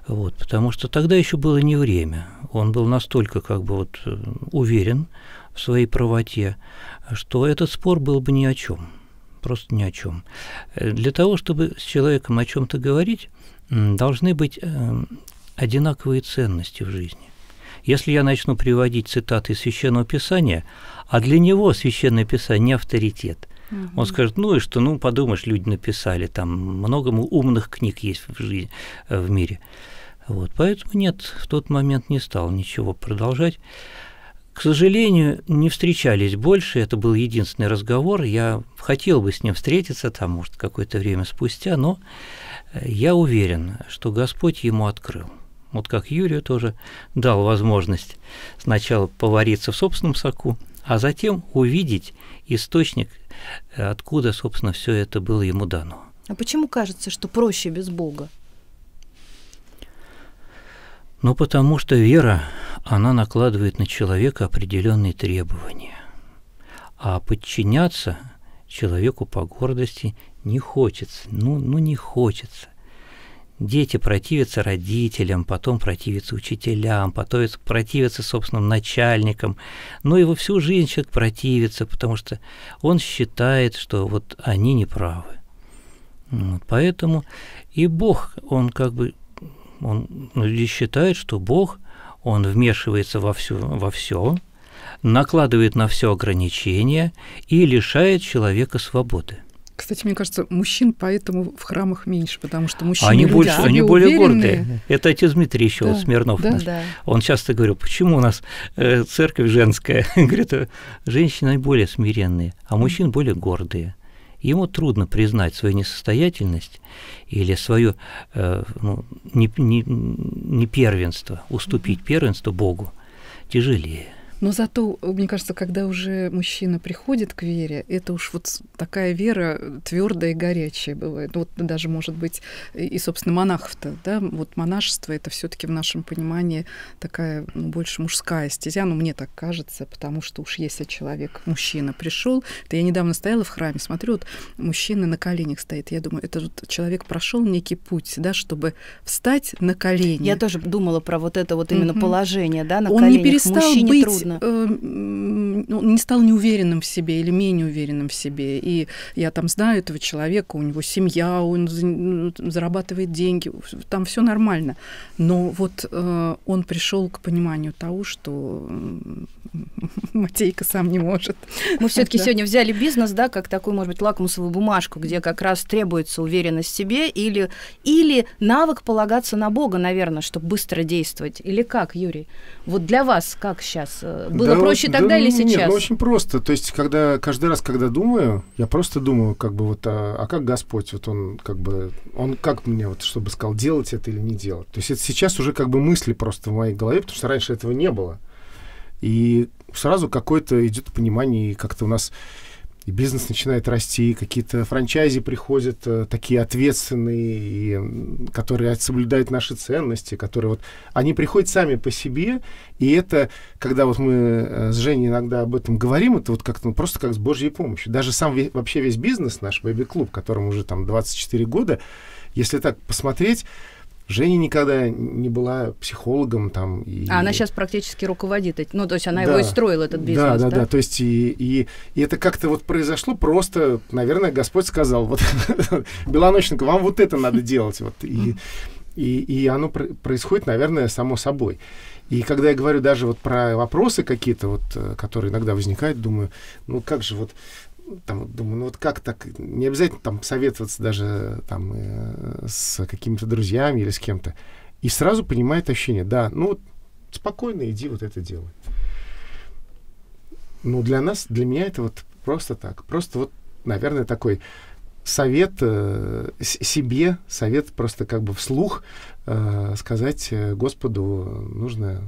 Вот, потому что тогда еще было не время. Он был настолько как бы вот э, уверен, в своей правоте, что этот спор был бы ни о чем, просто ни о чем. Э, для того, чтобы с человеком о чем-то говорить, должны быть э, одинаковые ценности в жизни. Если я начну приводить цитаты из Священного Писания, а для него Священное Писание авторитет – Угу. Он скажет, ну и что, ну подумаешь, люди написали, там много умных книг есть в жизни, э, в мире. Вот, поэтому нет, в тот момент не стал ничего продолжать. К сожалению, не встречались больше, это был единственный разговор. Я хотел бы с ним встретиться, там, может, какое-то время спустя, но э, я уверен, что Господь ему открыл. Вот как Юрию тоже дал возможность сначала повариться в собственном соку, а затем увидеть источник, э, откуда, собственно, все это было ему дано. А почему кажется, что проще без Бога? Ну, потому что вера, она накладывает на человека определенные требования. А подчиняться человеку по гордости не хочется. Ну, ну не хочется. Дети противятся родителям, потом противятся учителям, потом противятся собственным начальникам. Но его всю жизнь человек противится, потому что он считает, что вот они неправы. Вот поэтому и Бог, он как бы он люди ну, считают, что Бог, он вмешивается во все, во все, накладывает на все ограничения и лишает человека свободы. Кстати, мне кажется, мужчин поэтому в храмах меньше, потому что мужчины они люди, больше, они более уверенные. гордые. Это отец Дмитрий еще да, вот, Смирнов да, наш. Да. Он часто говорил, почему у нас э, церковь женская? Говорит, женщины более смиренные, а мужчин более гордые. Ему трудно признать свою несостоятельность или свое э, ну, не, не, не первенство, уступить первенство Богу тяжелее. Но зато, мне кажется, когда уже мужчина приходит к вере, это уж вот такая вера твердая и горячая бывает. Вот даже, может быть, и, собственно, монахов-то, да, вот монашество — это все таки в нашем понимании такая ну, больше мужская стезя, ну, мне так кажется, потому что уж если человек, мужчина, пришел, то я недавно стояла в храме, смотрю, вот мужчина на коленях стоит, я думаю, это вот человек прошел некий путь, да, чтобы встать на колени. Я тоже думала про вот это вот именно mm-hmm. положение, да, на Он коленях. не перестал Мужчине быть поздно. Э, он ну, не стал неуверенным в себе или менее уверенным в себе. И я там знаю этого человека, у него семья, он ну, зарабатывает деньги, там все нормально. Но вот э, он пришел к пониманию того, что Матейка сам не может. Мы все-таки да. сегодня взяли бизнес, да, как такую, может быть, лакмусовую бумажку, где как раз требуется уверенность в себе или, или навык полагаться на Бога, наверное, чтобы быстро действовать. Или как, Юрий? Вот для вас как сейчас э, было да, проще тогда да, или нет, сейчас? Нет, ну, очень просто. То есть, когда каждый раз, когда думаю, я просто думаю, как бы вот, а, а как Господь, вот он как бы, он как мне вот, чтобы сказал, делать это или не делать. То есть, это сейчас уже как бы мысли просто в моей голове, потому что раньше этого не было. И сразу какое-то идет понимание, и как-то у нас и бизнес начинает расти, какие-то франчайзи приходят э, такие ответственные, и, которые соблюдают наши ценности, которые вот, они приходят сами по себе, и это, когда вот мы э, с Женей иногда об этом говорим, это вот как-то ну, просто как с Божьей помощью. Даже сам вообще весь бизнес наш, Baby Club, которому уже там 24 года, если так посмотреть, Женя никогда не была психологом там. И... А она сейчас практически руководит, ну то есть она да, его и строила этот бизнес, да? Да, да, да. То есть и, и, и это как-то вот произошло просто, наверное, Господь сказал, вот Белоноченко, вам вот это надо делать, вот и и и оно происходит, наверное, само собой. И когда я говорю даже вот про вопросы какие-то, вот, э, которые иногда возникают, думаю, ну как же вот там, думаю, ну вот как так, не обязательно там советоваться даже там э, с какими-то друзьями или с кем-то. И сразу понимает ощущение, да, ну вот спокойно иди вот это делай. Ну для нас, для меня это вот просто так, просто вот, наверное, такой совет э, себе, совет просто как бы вслух э, сказать э, Господу нужно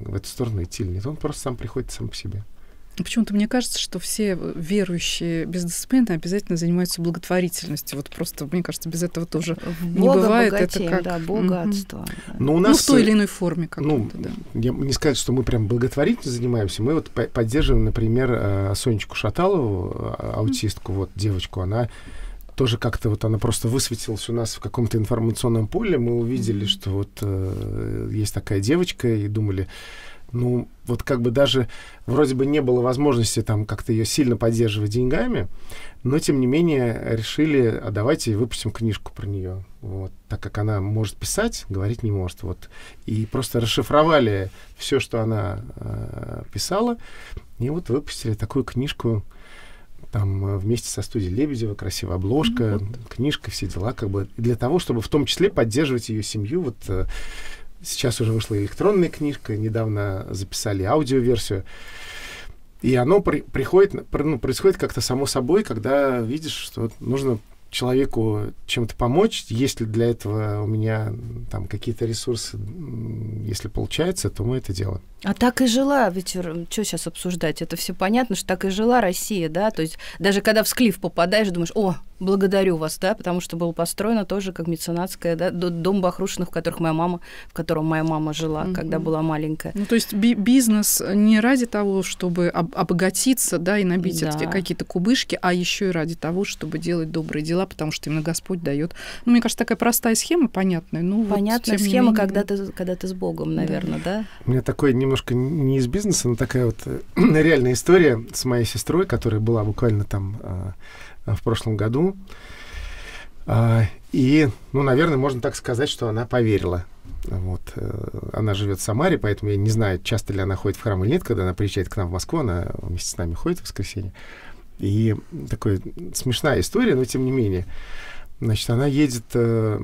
в эту сторону идти или нет. Он просто сам приходит сам по себе. Почему-то мне кажется, что все э, верующие бизнесмены обязательно занимаются благотворительностью. Вот просто, мне кажется, без этого тоже Бога не бывает. Богатей, это как да, богатство. Но ну, у ну, нас, ну, в той э, или иной форме. Ну, да. не сказать, что мы прям благотворительно занимаемся. Мы вот поддерживаем, например, э, Сонечку Шаталову, а, аутистку, mm. вот девочку. Она тоже как-то вот она просто высветилась у нас в каком-то информационном поле. Мы увидели, что вот э, есть такая девочка, и думали, ну, вот как бы даже вроде бы не было возможности там как-то ее сильно поддерживать деньгами, но тем не менее решили, а давайте выпустим книжку про нее. Вот, так как она может писать, говорить не может. Вот. И просто расшифровали все, что она э, писала, и вот выпустили такую книжку там э, вместе со студией Лебедева, красивая обложка, mm-hmm. книжка, все дела, как бы для того, чтобы в том числе поддерживать ее семью, вот э, Сейчас уже вышла электронная книжка, недавно записали аудиоверсию. И оно при, приходит, ну, происходит как-то само собой, когда видишь, что нужно человеку чем-то помочь, если для этого у меня там какие-то ресурсы, если получается, то мы это делаем. А так и жила, ведь что сейчас обсуждать, это все понятно, что так и жила Россия, да, то есть даже когда в склиф попадаешь, думаешь, о, благодарю вас, да, потому что было построено тоже как меценатское, да, дом Бахрушиных, в которых моя мама, в котором моя мама жила, mm-hmm. когда была маленькая. Ну, то есть би- бизнес не ради того, чтобы об- обогатиться, да, и набить да. какие-то кубышки, а еще и ради того, чтобы делать добрые дела, потому что именно Господь дает. Ну, мне кажется, такая простая схема, понятная. Ну, понятная вот, схема, менее... когда, ты, когда ты с Богом, наверное, да. да? У меня такое немножко не из бизнеса, но такая вот э, реальная история с моей сестрой, которая была буквально там а, Э, в прошлом году. А, и, ну, наверное, можно так сказать, что она поверила. Вот. Э, она живет в Самаре, поэтому я не знаю, часто ли она ходит в храм или нет. Когда она приезжает к нам в Москву, она вместе с нами ходит в воскресенье. И такая смешная история, но тем не менее. Значит, она едет, э,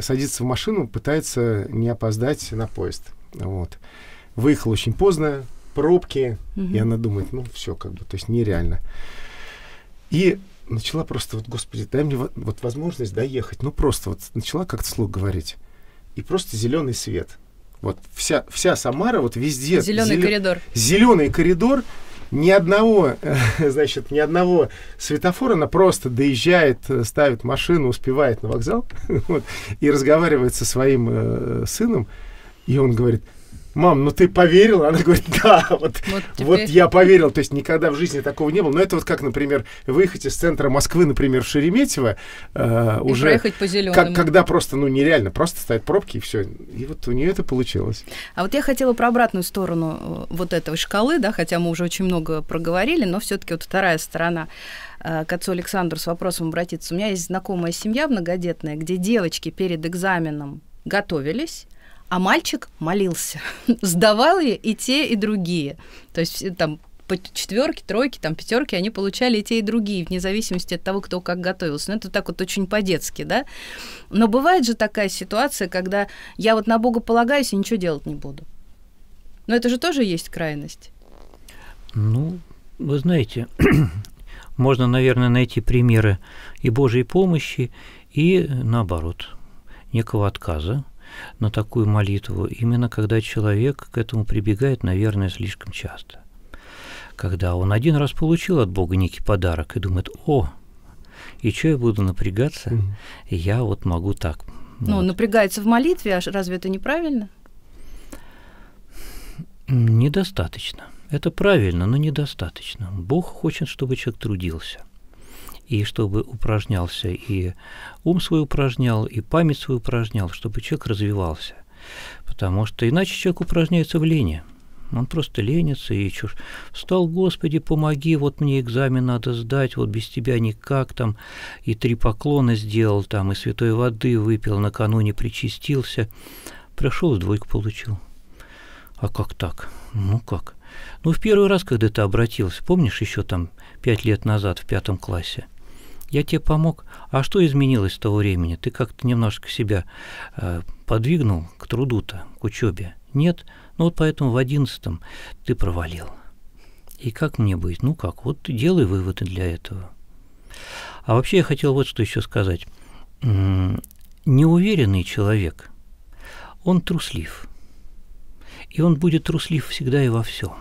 садится в машину, пытается не опоздать на поезд. Вот. Выехал очень поздно, пробки, mm и она думает, ну, все как бы, то есть нереально. И начала просто вот, господи, дай мне вот, вот возможность доехать. Ну просто вот начала как-то слух говорить. И просто зеленый свет. Вот вся, вся Самара, вот везде. Зеленый зел... коридор. Зеленый коридор. Ни одного, значит, ни одного светофора, она просто доезжает, ставит машину, успевает на вокзал вот, и разговаривает со своим э, сыном. И он говорит, мам, ну ты поверила? Она говорит, да, вот, вот, теперь... вот я поверил. То есть никогда в жизни такого не было. Но это вот как, например, выехать из центра Москвы, например, в Шереметьево, э, и уже... проехать по зеленому. Как, когда просто, ну нереально, просто стоят пробки и все. И вот у нее это получилось. А вот я хотела про обратную сторону э, вот этой шкалы, да, хотя мы уже очень много проговорили, но все-таки вот вторая сторона э, к отцу Александру с вопросом обратиться. У меня есть знакомая семья многодетная, где девочки перед экзаменом готовились, а мальчик молился, сдавал ей и те, и другие. То есть э, там по четверке, тройке, там пятерки, они получали и те, и другие, вне зависимости от того, кто как готовился. Но ну, это так вот очень по-детски, да. Но бывает же такая ситуация, когда я вот на Бога полагаюсь и ничего делать не буду. Но это же тоже есть крайность. Ну, вы знаете, можно, наверное, найти примеры и Божьей помощи, и наоборот, некого отказа на такую молитву, именно когда человек к этому прибегает, наверное, слишком часто. Когда он один раз получил от Бога некий подарок и думает, о, и что я буду напрягаться, mm-hmm. я вот могу так. Ну, вот. напрягается в молитве, а разве это неправильно? Недостаточно. Это правильно, но недостаточно. Бог хочет, чтобы человек трудился – и чтобы упражнялся и ум свой упражнял, и память свой упражнял, чтобы человек развивался. Потому что иначе человек упражняется в лени. Он просто ленится и чушь. Встал, Господи, помоги, вот мне экзамен надо сдать, вот без тебя никак там. И три поклона сделал там, и святой воды выпил, накануне причастился. Пришел, двойку получил. А как так? Ну как? Ну, в первый раз, когда ты обратился, помнишь, еще там пять лет назад в пятом классе, я тебе помог. А что изменилось с того времени? Ты как-то немножко себя э, подвигнул к труду-то, к учебе? Нет? Ну вот поэтому в одиннадцатом ты провалил. И как мне быть? Ну как? Вот делай выводы для этого. А вообще я хотел вот что еще сказать. Неуверенный человек, он труслив. И он будет труслив всегда и во всем.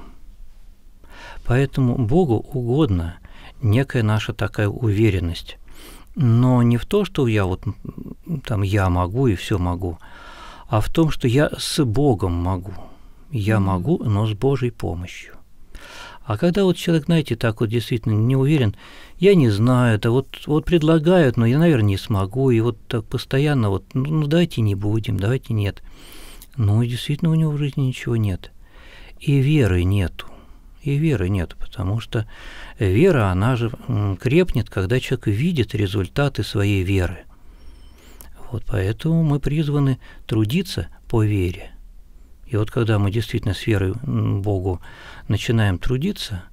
Поэтому Богу угодно, некая наша такая уверенность. Но не в то, что я вот там я могу и все могу, а в том, что я с Богом могу. Я могу, но с Божьей помощью. А когда вот человек, знаете, так вот действительно не уверен, я не знаю, это вот, вот предлагают, но я, наверное, не смогу, и вот так постоянно вот, ну, ну давайте не будем, давайте нет. Ну, действительно, у него в жизни ничего нет. И веры нету и веры нет, потому что вера, она же крепнет, когда человек видит результаты своей веры. Вот поэтому мы призваны трудиться по вере. И вот когда мы действительно с верой Богу начинаем трудиться,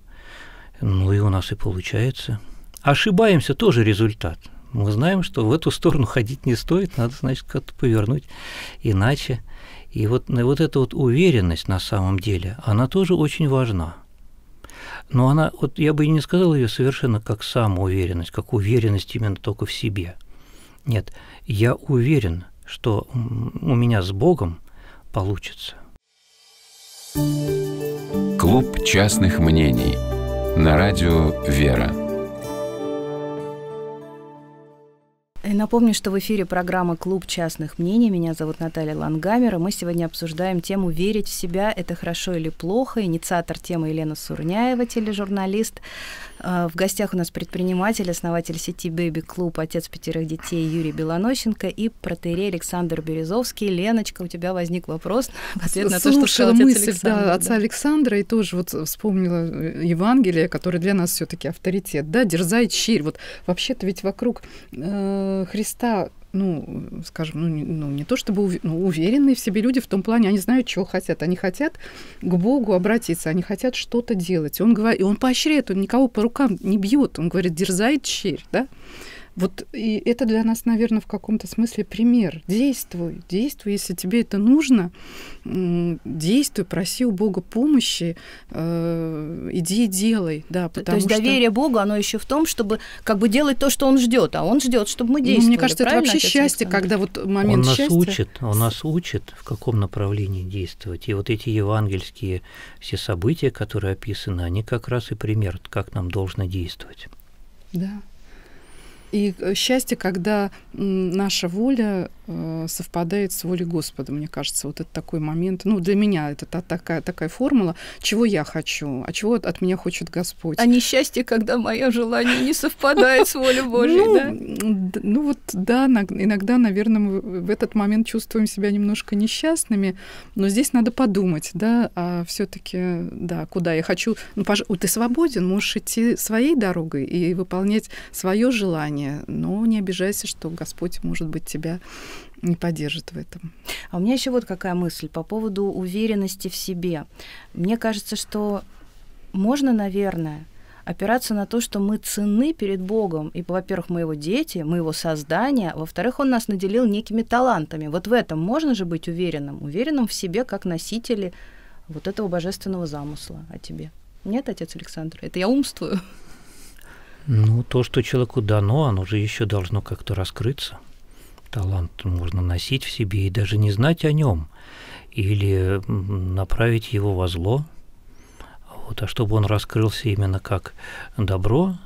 ну и у нас и получается. Ошибаемся тоже результат. Мы знаем, что в эту сторону ходить не стоит, надо, значит, как-то повернуть иначе. И вот, вот эта вот уверенность на самом деле, она тоже очень важна но она, вот я бы и не сказал ее совершенно как самоуверенность, как уверенность именно только в себе. Нет, я уверен, что у меня с Богом получится. Клуб частных мнений на радио «Вера». Э, напомню, что в эфире программа «Клуб частных мнений». Меня зовут Наталья Лангамера. Мы сегодня обсуждаем тему «Верить в себя – это хорошо или плохо». Инициатор темы Елена Сурняева, тележурналист. Э, в гостях у нас предприниматель, основатель сети Baby Club, отец пятерых детей Юрий Белоносенко и протерей Александр Березовский. Леночка, у тебя возник вопрос в ответ на то, что сказал отец мысль, Александр, да, да, отца Александра, и тоже вот вспомнила э, Евангелие, которое для нас все таки авторитет. Да, дерзай, чирь. Вот вообще-то ведь вокруг э Э, Христа ну, скажем, ну не, ну, не то чтобы ув, ну, уверенные в себе люди в том плане, они знают, чего хотят. Они хотят к Богу обратиться, они хотят что-то делать. И он, говорит, и он поощряет, он никого по рукам не бьет. Он говорит, дерзает черь, да? Вот и это для нас, наверное, в каком-то смысле пример. Действуй, действуй, если тебе это нужно, действуй, проси у Бога помощи, э, иди и делай, да, потому то, есть что... доверие Богу, оно еще в том, чтобы как бы делать то, что Он ждет, а Он ждет, чтобы мы ну, действовали. Ну, мне кажется, это вообще счастье, когда вот момент он нас Учит, он нас учит, в каком направлении действовать. И вот эти евангельские все события, которые описаны, они как раз и пример, как нам должно действовать. Да. И э, счастье, когда наша воля э, совпадает с волей Господа, мне кажется, вот это такой момент. Ну, для меня это та, такая, такая формула, чего я хочу, а чего от меня хочет Господь. А не счастье, когда мое желание не совпадает с волей Божьей, ну, да? Ну, вот да, иногда, наверное, мы в этот момент чувствуем себя немножко несчастными, но здесь надо подумать, да, а все таки да, куда я хочу. Ну, ты свободен, можешь идти своей дорогой и выполнять свое желание, желание, но не обижайся, что Господь, может быть, тебя не поддержит в этом. А у меня еще вот какая мысль по поводу уверенности в себе. Мне кажется, что можно, наверное, опираться на то, что мы ценны перед Богом. И, во-первых, мы его дети, мы его создание. Во-вторых, он нас наделил некими талантами. Вот в этом можно же быть уверенным. Уверенным в себе, как носители вот этого божественного замысла о тебе. Нет, отец Александр, это я умствую. Ну, то, что человеку дано, оно же еще должно как-то раскрыться. Талант можно носить в себе и даже не знать о нем, или направить его во зло. Вот, а чтобы он раскрылся именно как добро,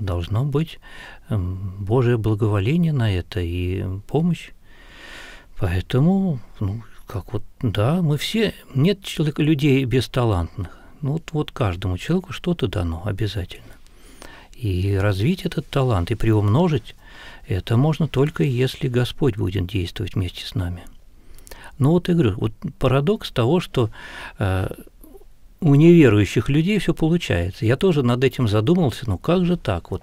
должно быть эм, Божие благоволение на это и помощь. Поэтому, ну, как вот, да, мы все, нет человека, людей бесталантных. Ну, вот, вот каждому человеку что-то дано обязательно. И развить этот талант и приумножить это можно только если Господь будет действовать вместе с нами. Ну вот я говорю, вот парадокс того, что э, у неверующих людей все получается. Я тоже над этим задумался, ну как же так вот?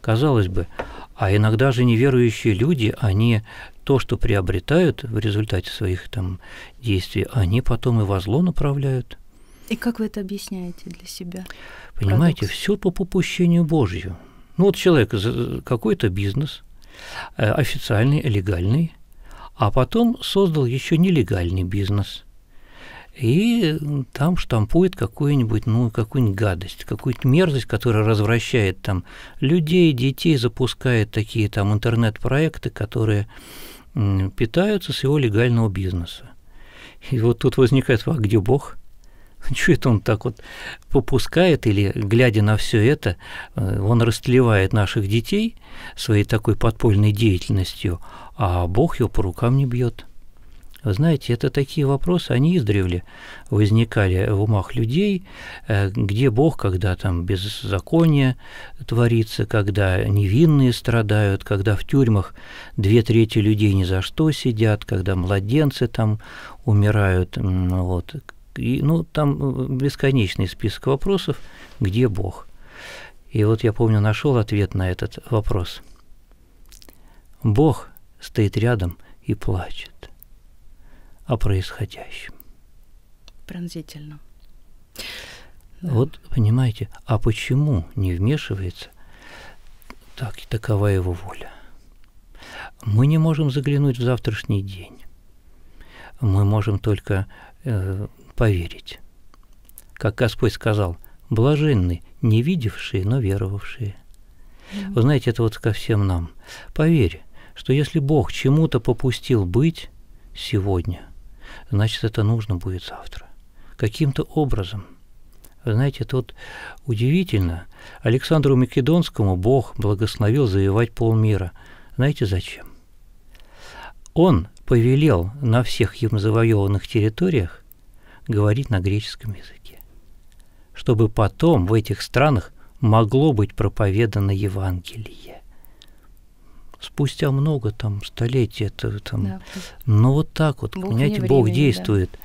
Казалось бы, а иногда же неверующие люди, они то, что приобретают в результате своих там действий, они потом и во зло направляют. И как вы это объясняете для себя? Понимаете, все по попущению Божью. Ну вот человек какой-то бизнес э, официальный, легальный, а потом создал еще нелегальный бизнес. И там штампует какую-нибудь, ну, какую-нибудь гадость, какую-нибудь мерзость, которая развращает там людей, детей, запускает такие там интернет-проекты, которые питаются с его легального бизнеса. И вот тут возникает вопрос, а где Бог? Что это он так вот попускает или, глядя на все это, э, он растлевает наших детей своей такой подпольной деятельностью, а Бог его по рукам не бьет? Вы знаете, это такие вопросы, они издревле возникали в умах людей, э, где Бог, когда там беззаконие творится, когда невинные страдают, когда в тюрьмах две трети людей ни за что сидят, когда младенцы там умирают, вот, и, ну, там э, бесконечный список вопросов, где Бог. И вот я помню, нашел ответ на этот вопрос. Бог стоит рядом и плачет о происходящем. Пронзительно. Да. Вот, понимаете, а почему не вмешивается так и такова его воля? Мы не можем заглянуть в завтрашний день. Мы можем только э, поверить. Как Господь сказал, блаженны не видевшие, но веровавшие. Вы знаете, это вот ко всем нам. Поверь, что если Бог чему-то попустил быть сегодня, значит, это нужно будет завтра. Каким-то образом – вы знаете, тут удивительно. Александру Македонскому Бог благословил завоевать полмира. Знаете зачем? Он повелел на всех им завоеванных территориях говорить на греческом языке, чтобы потом в этих странах могло быть проповедано Евангелие. Спустя много там столетий это там, да. но ну, вот так вот, Бог понимаете, времени, Бог действует, да.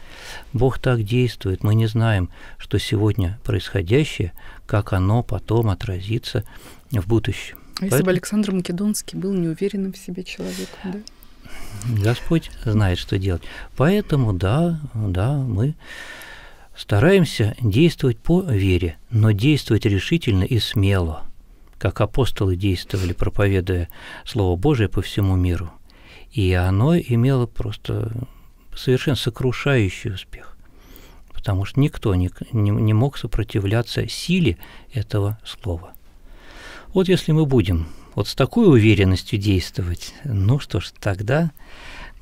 Бог так действует. Мы не знаем, что сегодня происходящее, как оно потом отразится в будущем. А Поэтому... если бы Александр Македонский был неуверенным в себе человеком, да? Господь знает, что делать. Поэтому, да, да, мы стараемся действовать по вере, но действовать решительно и смело, как апостолы действовали, проповедуя Слово Божие по всему миру. И оно имело просто совершенно сокрушающий успех, потому что никто не, не, не мог сопротивляться силе этого слова. Вот если мы будем вот с такой уверенностью действовать, ну что ж, тогда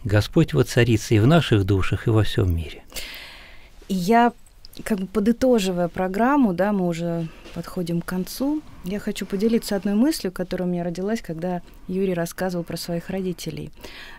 Господь воцарится и в наших душах, и во всем мире. Я как бы подытоживая программу, да, мы уже подходим к концу, я хочу поделиться одной мыслью, которая у меня родилась, когда Юрий рассказывал про своих родителей,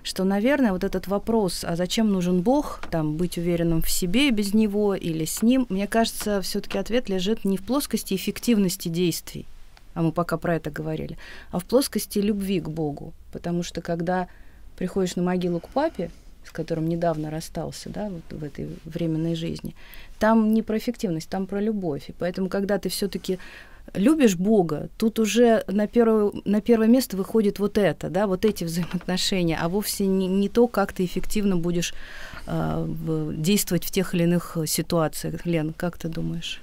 что, наверное, вот этот вопрос, а зачем нужен Бог, там, быть уверенным в себе без него или с ним, мне кажется, все-таки ответ лежит не в плоскости эффективности действий, а мы пока про это говорили, а в плоскости любви к Богу. Потому что когда приходишь на могилу к папе, с которым недавно расстался, да, вот в этой временной жизни, там не про эффективность, там про любовь. И поэтому, когда ты все-таки любишь Бога, тут уже на, первое, на первое место выходит вот это, да, вот эти взаимоотношения, а вовсе не, не то, как ты эффективно будешь э, действовать в тех или иных ситуациях. Лен, как ты думаешь?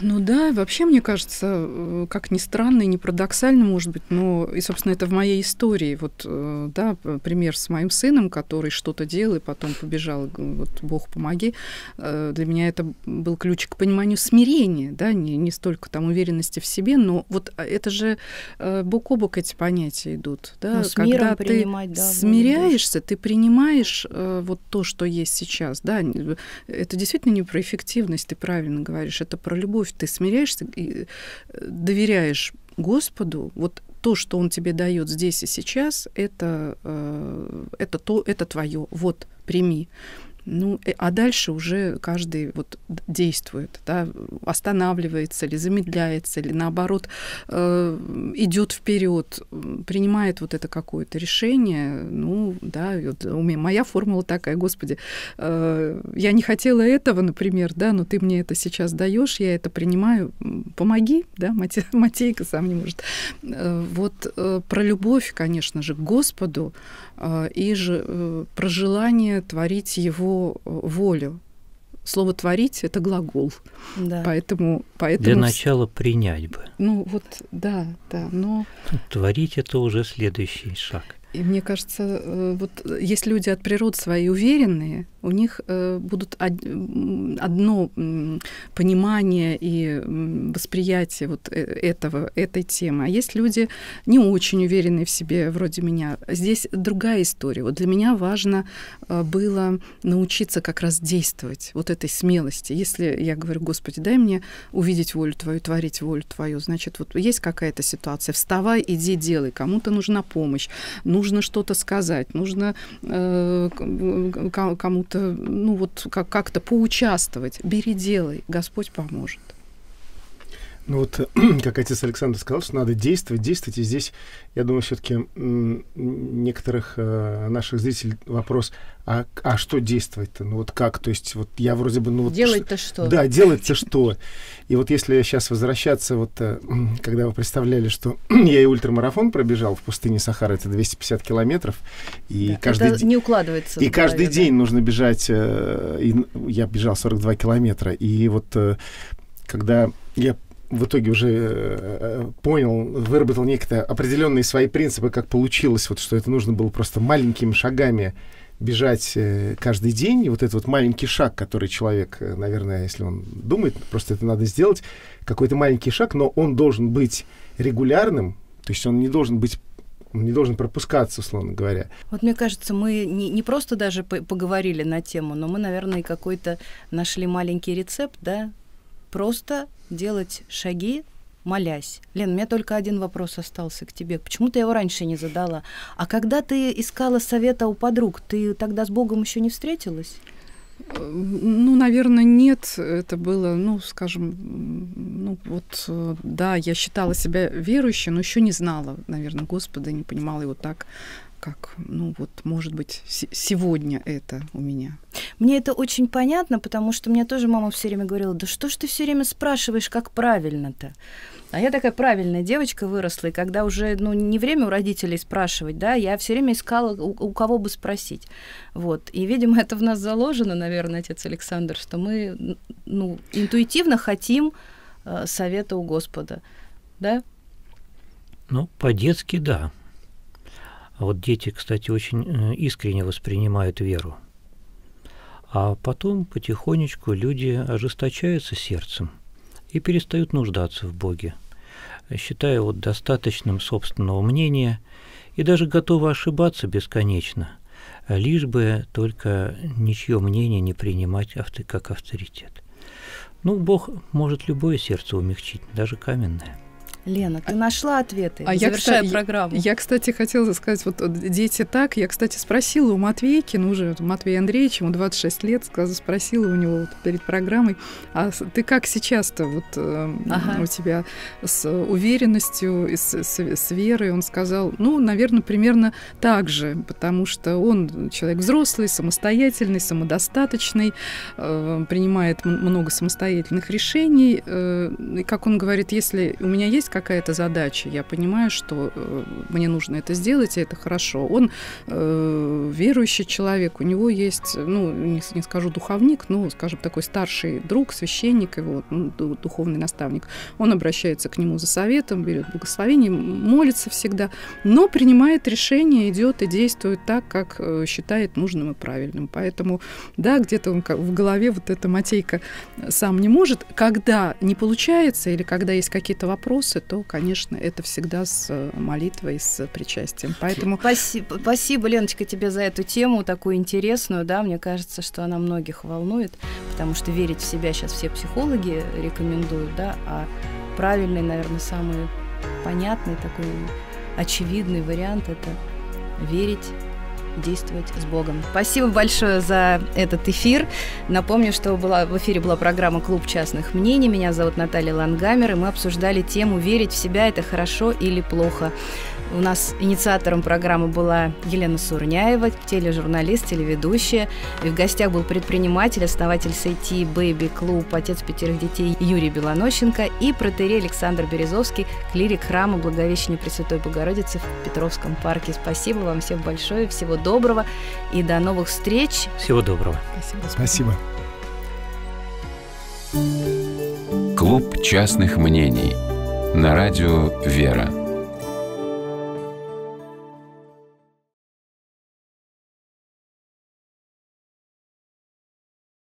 Ну да, вообще, мне кажется, э, как ни странно и не парадоксально, может быть, но, и, собственно, это в моей истории. Вот, э, да, пример с моим сыном, который что-то делал и потом побежал, вот, Бог, помоги. Э, для меня это был ключ к пониманию смирения, да, не, не столько там уверенности в себе, но вот а, это же бок о бок эти понятия идут, да. Но ну, с Когда ты да, смиряешься, ты принимаешь вот то, что есть сейчас, да. Это действительно не про эффективность, ты правильно говоришь, это про про любовь. Ты смиряешься и э, доверяешь Господу. Вот то, что Он тебе дает здесь и сейчас, это, э, это то, это твое. Вот, прими. Ну, э, а дальше уже каждый вот действует, да, останавливается или замедляется, или наоборот э, идет вперед, принимает вот это какое-то решение. Ну, да, вот у меня моя формула такая, господи, э, я не хотела этого, например, да, но ты мне это сейчас даешь, я это принимаю, помоги, да, мате, Матейка сам не может. Э, вот э, про любовь, конечно же, к Господу а, и же, э, про желание творить его э, волю. Слово творить это глагол. Да. Поэтому, поэтому... Для начала принять бы. Ну вот, да, да. Но... Творить это уже следующий шаг. И мне кажется, э, вот есть люди от природы свои уверенные, у них э, будут одно понимание и восприятие вот э, этого, этой темы. А есть люди не очень уверенные в себе, вроде меня. Здесь другая история. Вот для меня важно э, было научиться как раз действовать, вот этой смелости. Если я говорю, Господи, дай мне увидеть волю Твою, творить волю Твою, значит, вот есть какая-то ситуация, вставай, иди, делай, кому-то нужна помощь, нужно что-то сказать, нужно э, кому-то Э, ну вот как- как-то поучаствовать. Бери, делай, Господь поможет. Ну вот, как отец Александр сказал, что надо действовать, действовать. И здесь, я думаю, все-таки некоторых э, наших зрителей вопрос, а, а что действовать-то? Ну вот как? То есть вот я вроде бы... Ну, вот, делать-то что? Да, делать-то что? И вот если сейчас возвращаться, вот э, когда вы представляли, что я и ультрамарафон пробежал в пустыне Сахара, это 250 километров, и да, каждый... Это не укладывается. И каждый голове, день да? нужно бежать, э, и, я бежал 42 километра, и вот э, когда я в итоге уже э, понял, выработал некоторые определенные свои принципы, как получилось, вот, что это нужно было просто маленькими шагами бежать э, каждый день. И вот этот вот маленький шаг, который человек, э, наверное, если он думает, просто это надо сделать, какой-то маленький шаг, но он должен быть регулярным, то есть он не должен быть не должен пропускаться, условно говоря. Вот мне кажется, мы не, не просто даже по поговорили на тему, но мы, наверное, какой-то нашли маленький рецепт, да, просто делать шаги, молясь. Лен, у меня только один вопрос остался к тебе. Почему-то я его раньше не задала. А когда ты искала совета у подруг, ты тогда с Богом еще не встретилась? Ну, наверное, нет. Это было, ну, скажем, ну вот, э, да, я считала себя верующей, но еще не знала, наверное, Господа, не понимала его так как, ну вот, может быть, сегодня это у меня. Мне это очень понятно, потому что мне тоже мама все время говорила, да что ж ты все время спрашиваешь, как правильно-то? А я такая правильная девочка выросла, и когда уже, ну, не время у родителей спрашивать, да, я все время искала, у, у кого бы спросить. Вот. И, видимо, это в нас заложено, наверное, отец Александр, что мы, ну, интуитивно хотим э, совета у Господа, да? Ну, по-детски, да. А вот дети, кстати, очень э, искренне воспринимают веру. А потом потихонечку люди ожесточаются сердцем и перестают нуждаться в Боге, считая вот достаточным собственного мнения и даже готовы ошибаться бесконечно, лишь бы только ничье мнение не принимать как авторитет. Ну, Бог может любое сердце умягчить, даже каменное. Лена, ты а, нашла ответы, а завершая я, программу. Я, я, кстати, хотела сказать, вот дети так, я, кстати, спросила у Матвейки, ну уже Матвей Андреевич, ему 26 лет, сказала, спросила у него вот перед программой, а ты как сейчас-то вот э, ага. у тебя с уверенностью, и с, с, с верой? Он сказал, ну, наверное, примерно так же, потому что он человек взрослый, самостоятельный, самодостаточный, э, принимает много самостоятельных решений. Э, и, как он говорит, если у меня есть какая-то задача, я понимаю, что э, мне нужно это сделать, и это хорошо. Он э, верующий человек, у него есть, ну, не, не скажу духовник, но, скажем, такой старший друг, священник его, ну, духовный наставник. Он обращается к нему за советом, берет благословение, молится всегда, но принимает решение, идет и действует так, как э, считает нужным и правильным. Поэтому, да, где-то он в голове вот эта Матейка сам не может. Когда не получается или когда есть какие-то вопросы, то, конечно, это всегда с э, молитвой, с э, причастием. Поэтому... Спасибо, спасибо, Леночка, тебе за эту тему, такую интересную, да, мне кажется, что она многих волнует, потому что верить в себя сейчас все психологи рекомендуют, да, а правильный, наверное, самый понятный такой очевидный вариант – это верить действовать с Богом. Спасибо большое за этот эфир. Напомню, что была, в эфире была программа «Клуб частных мнений». Меня зовут Наталья Лангамер, и мы обсуждали тему «Верить в себя – это хорошо или плохо?». У нас инициатором программы была Елена Сурняева, тележурналист, телеведущая. И в гостях был предприниматель, основатель сети Baby Club, отец пятерых детей Юрий Белонощенко и протерей Александр Березовский, клирик храма Благовещения Пресвятой Богородицы в Петровском парке. Спасибо вам всем большое, всего доброго и до новых встреч. Всего доброго. Спасибо. Спасибо. Клуб частных мнений на радио «Вера».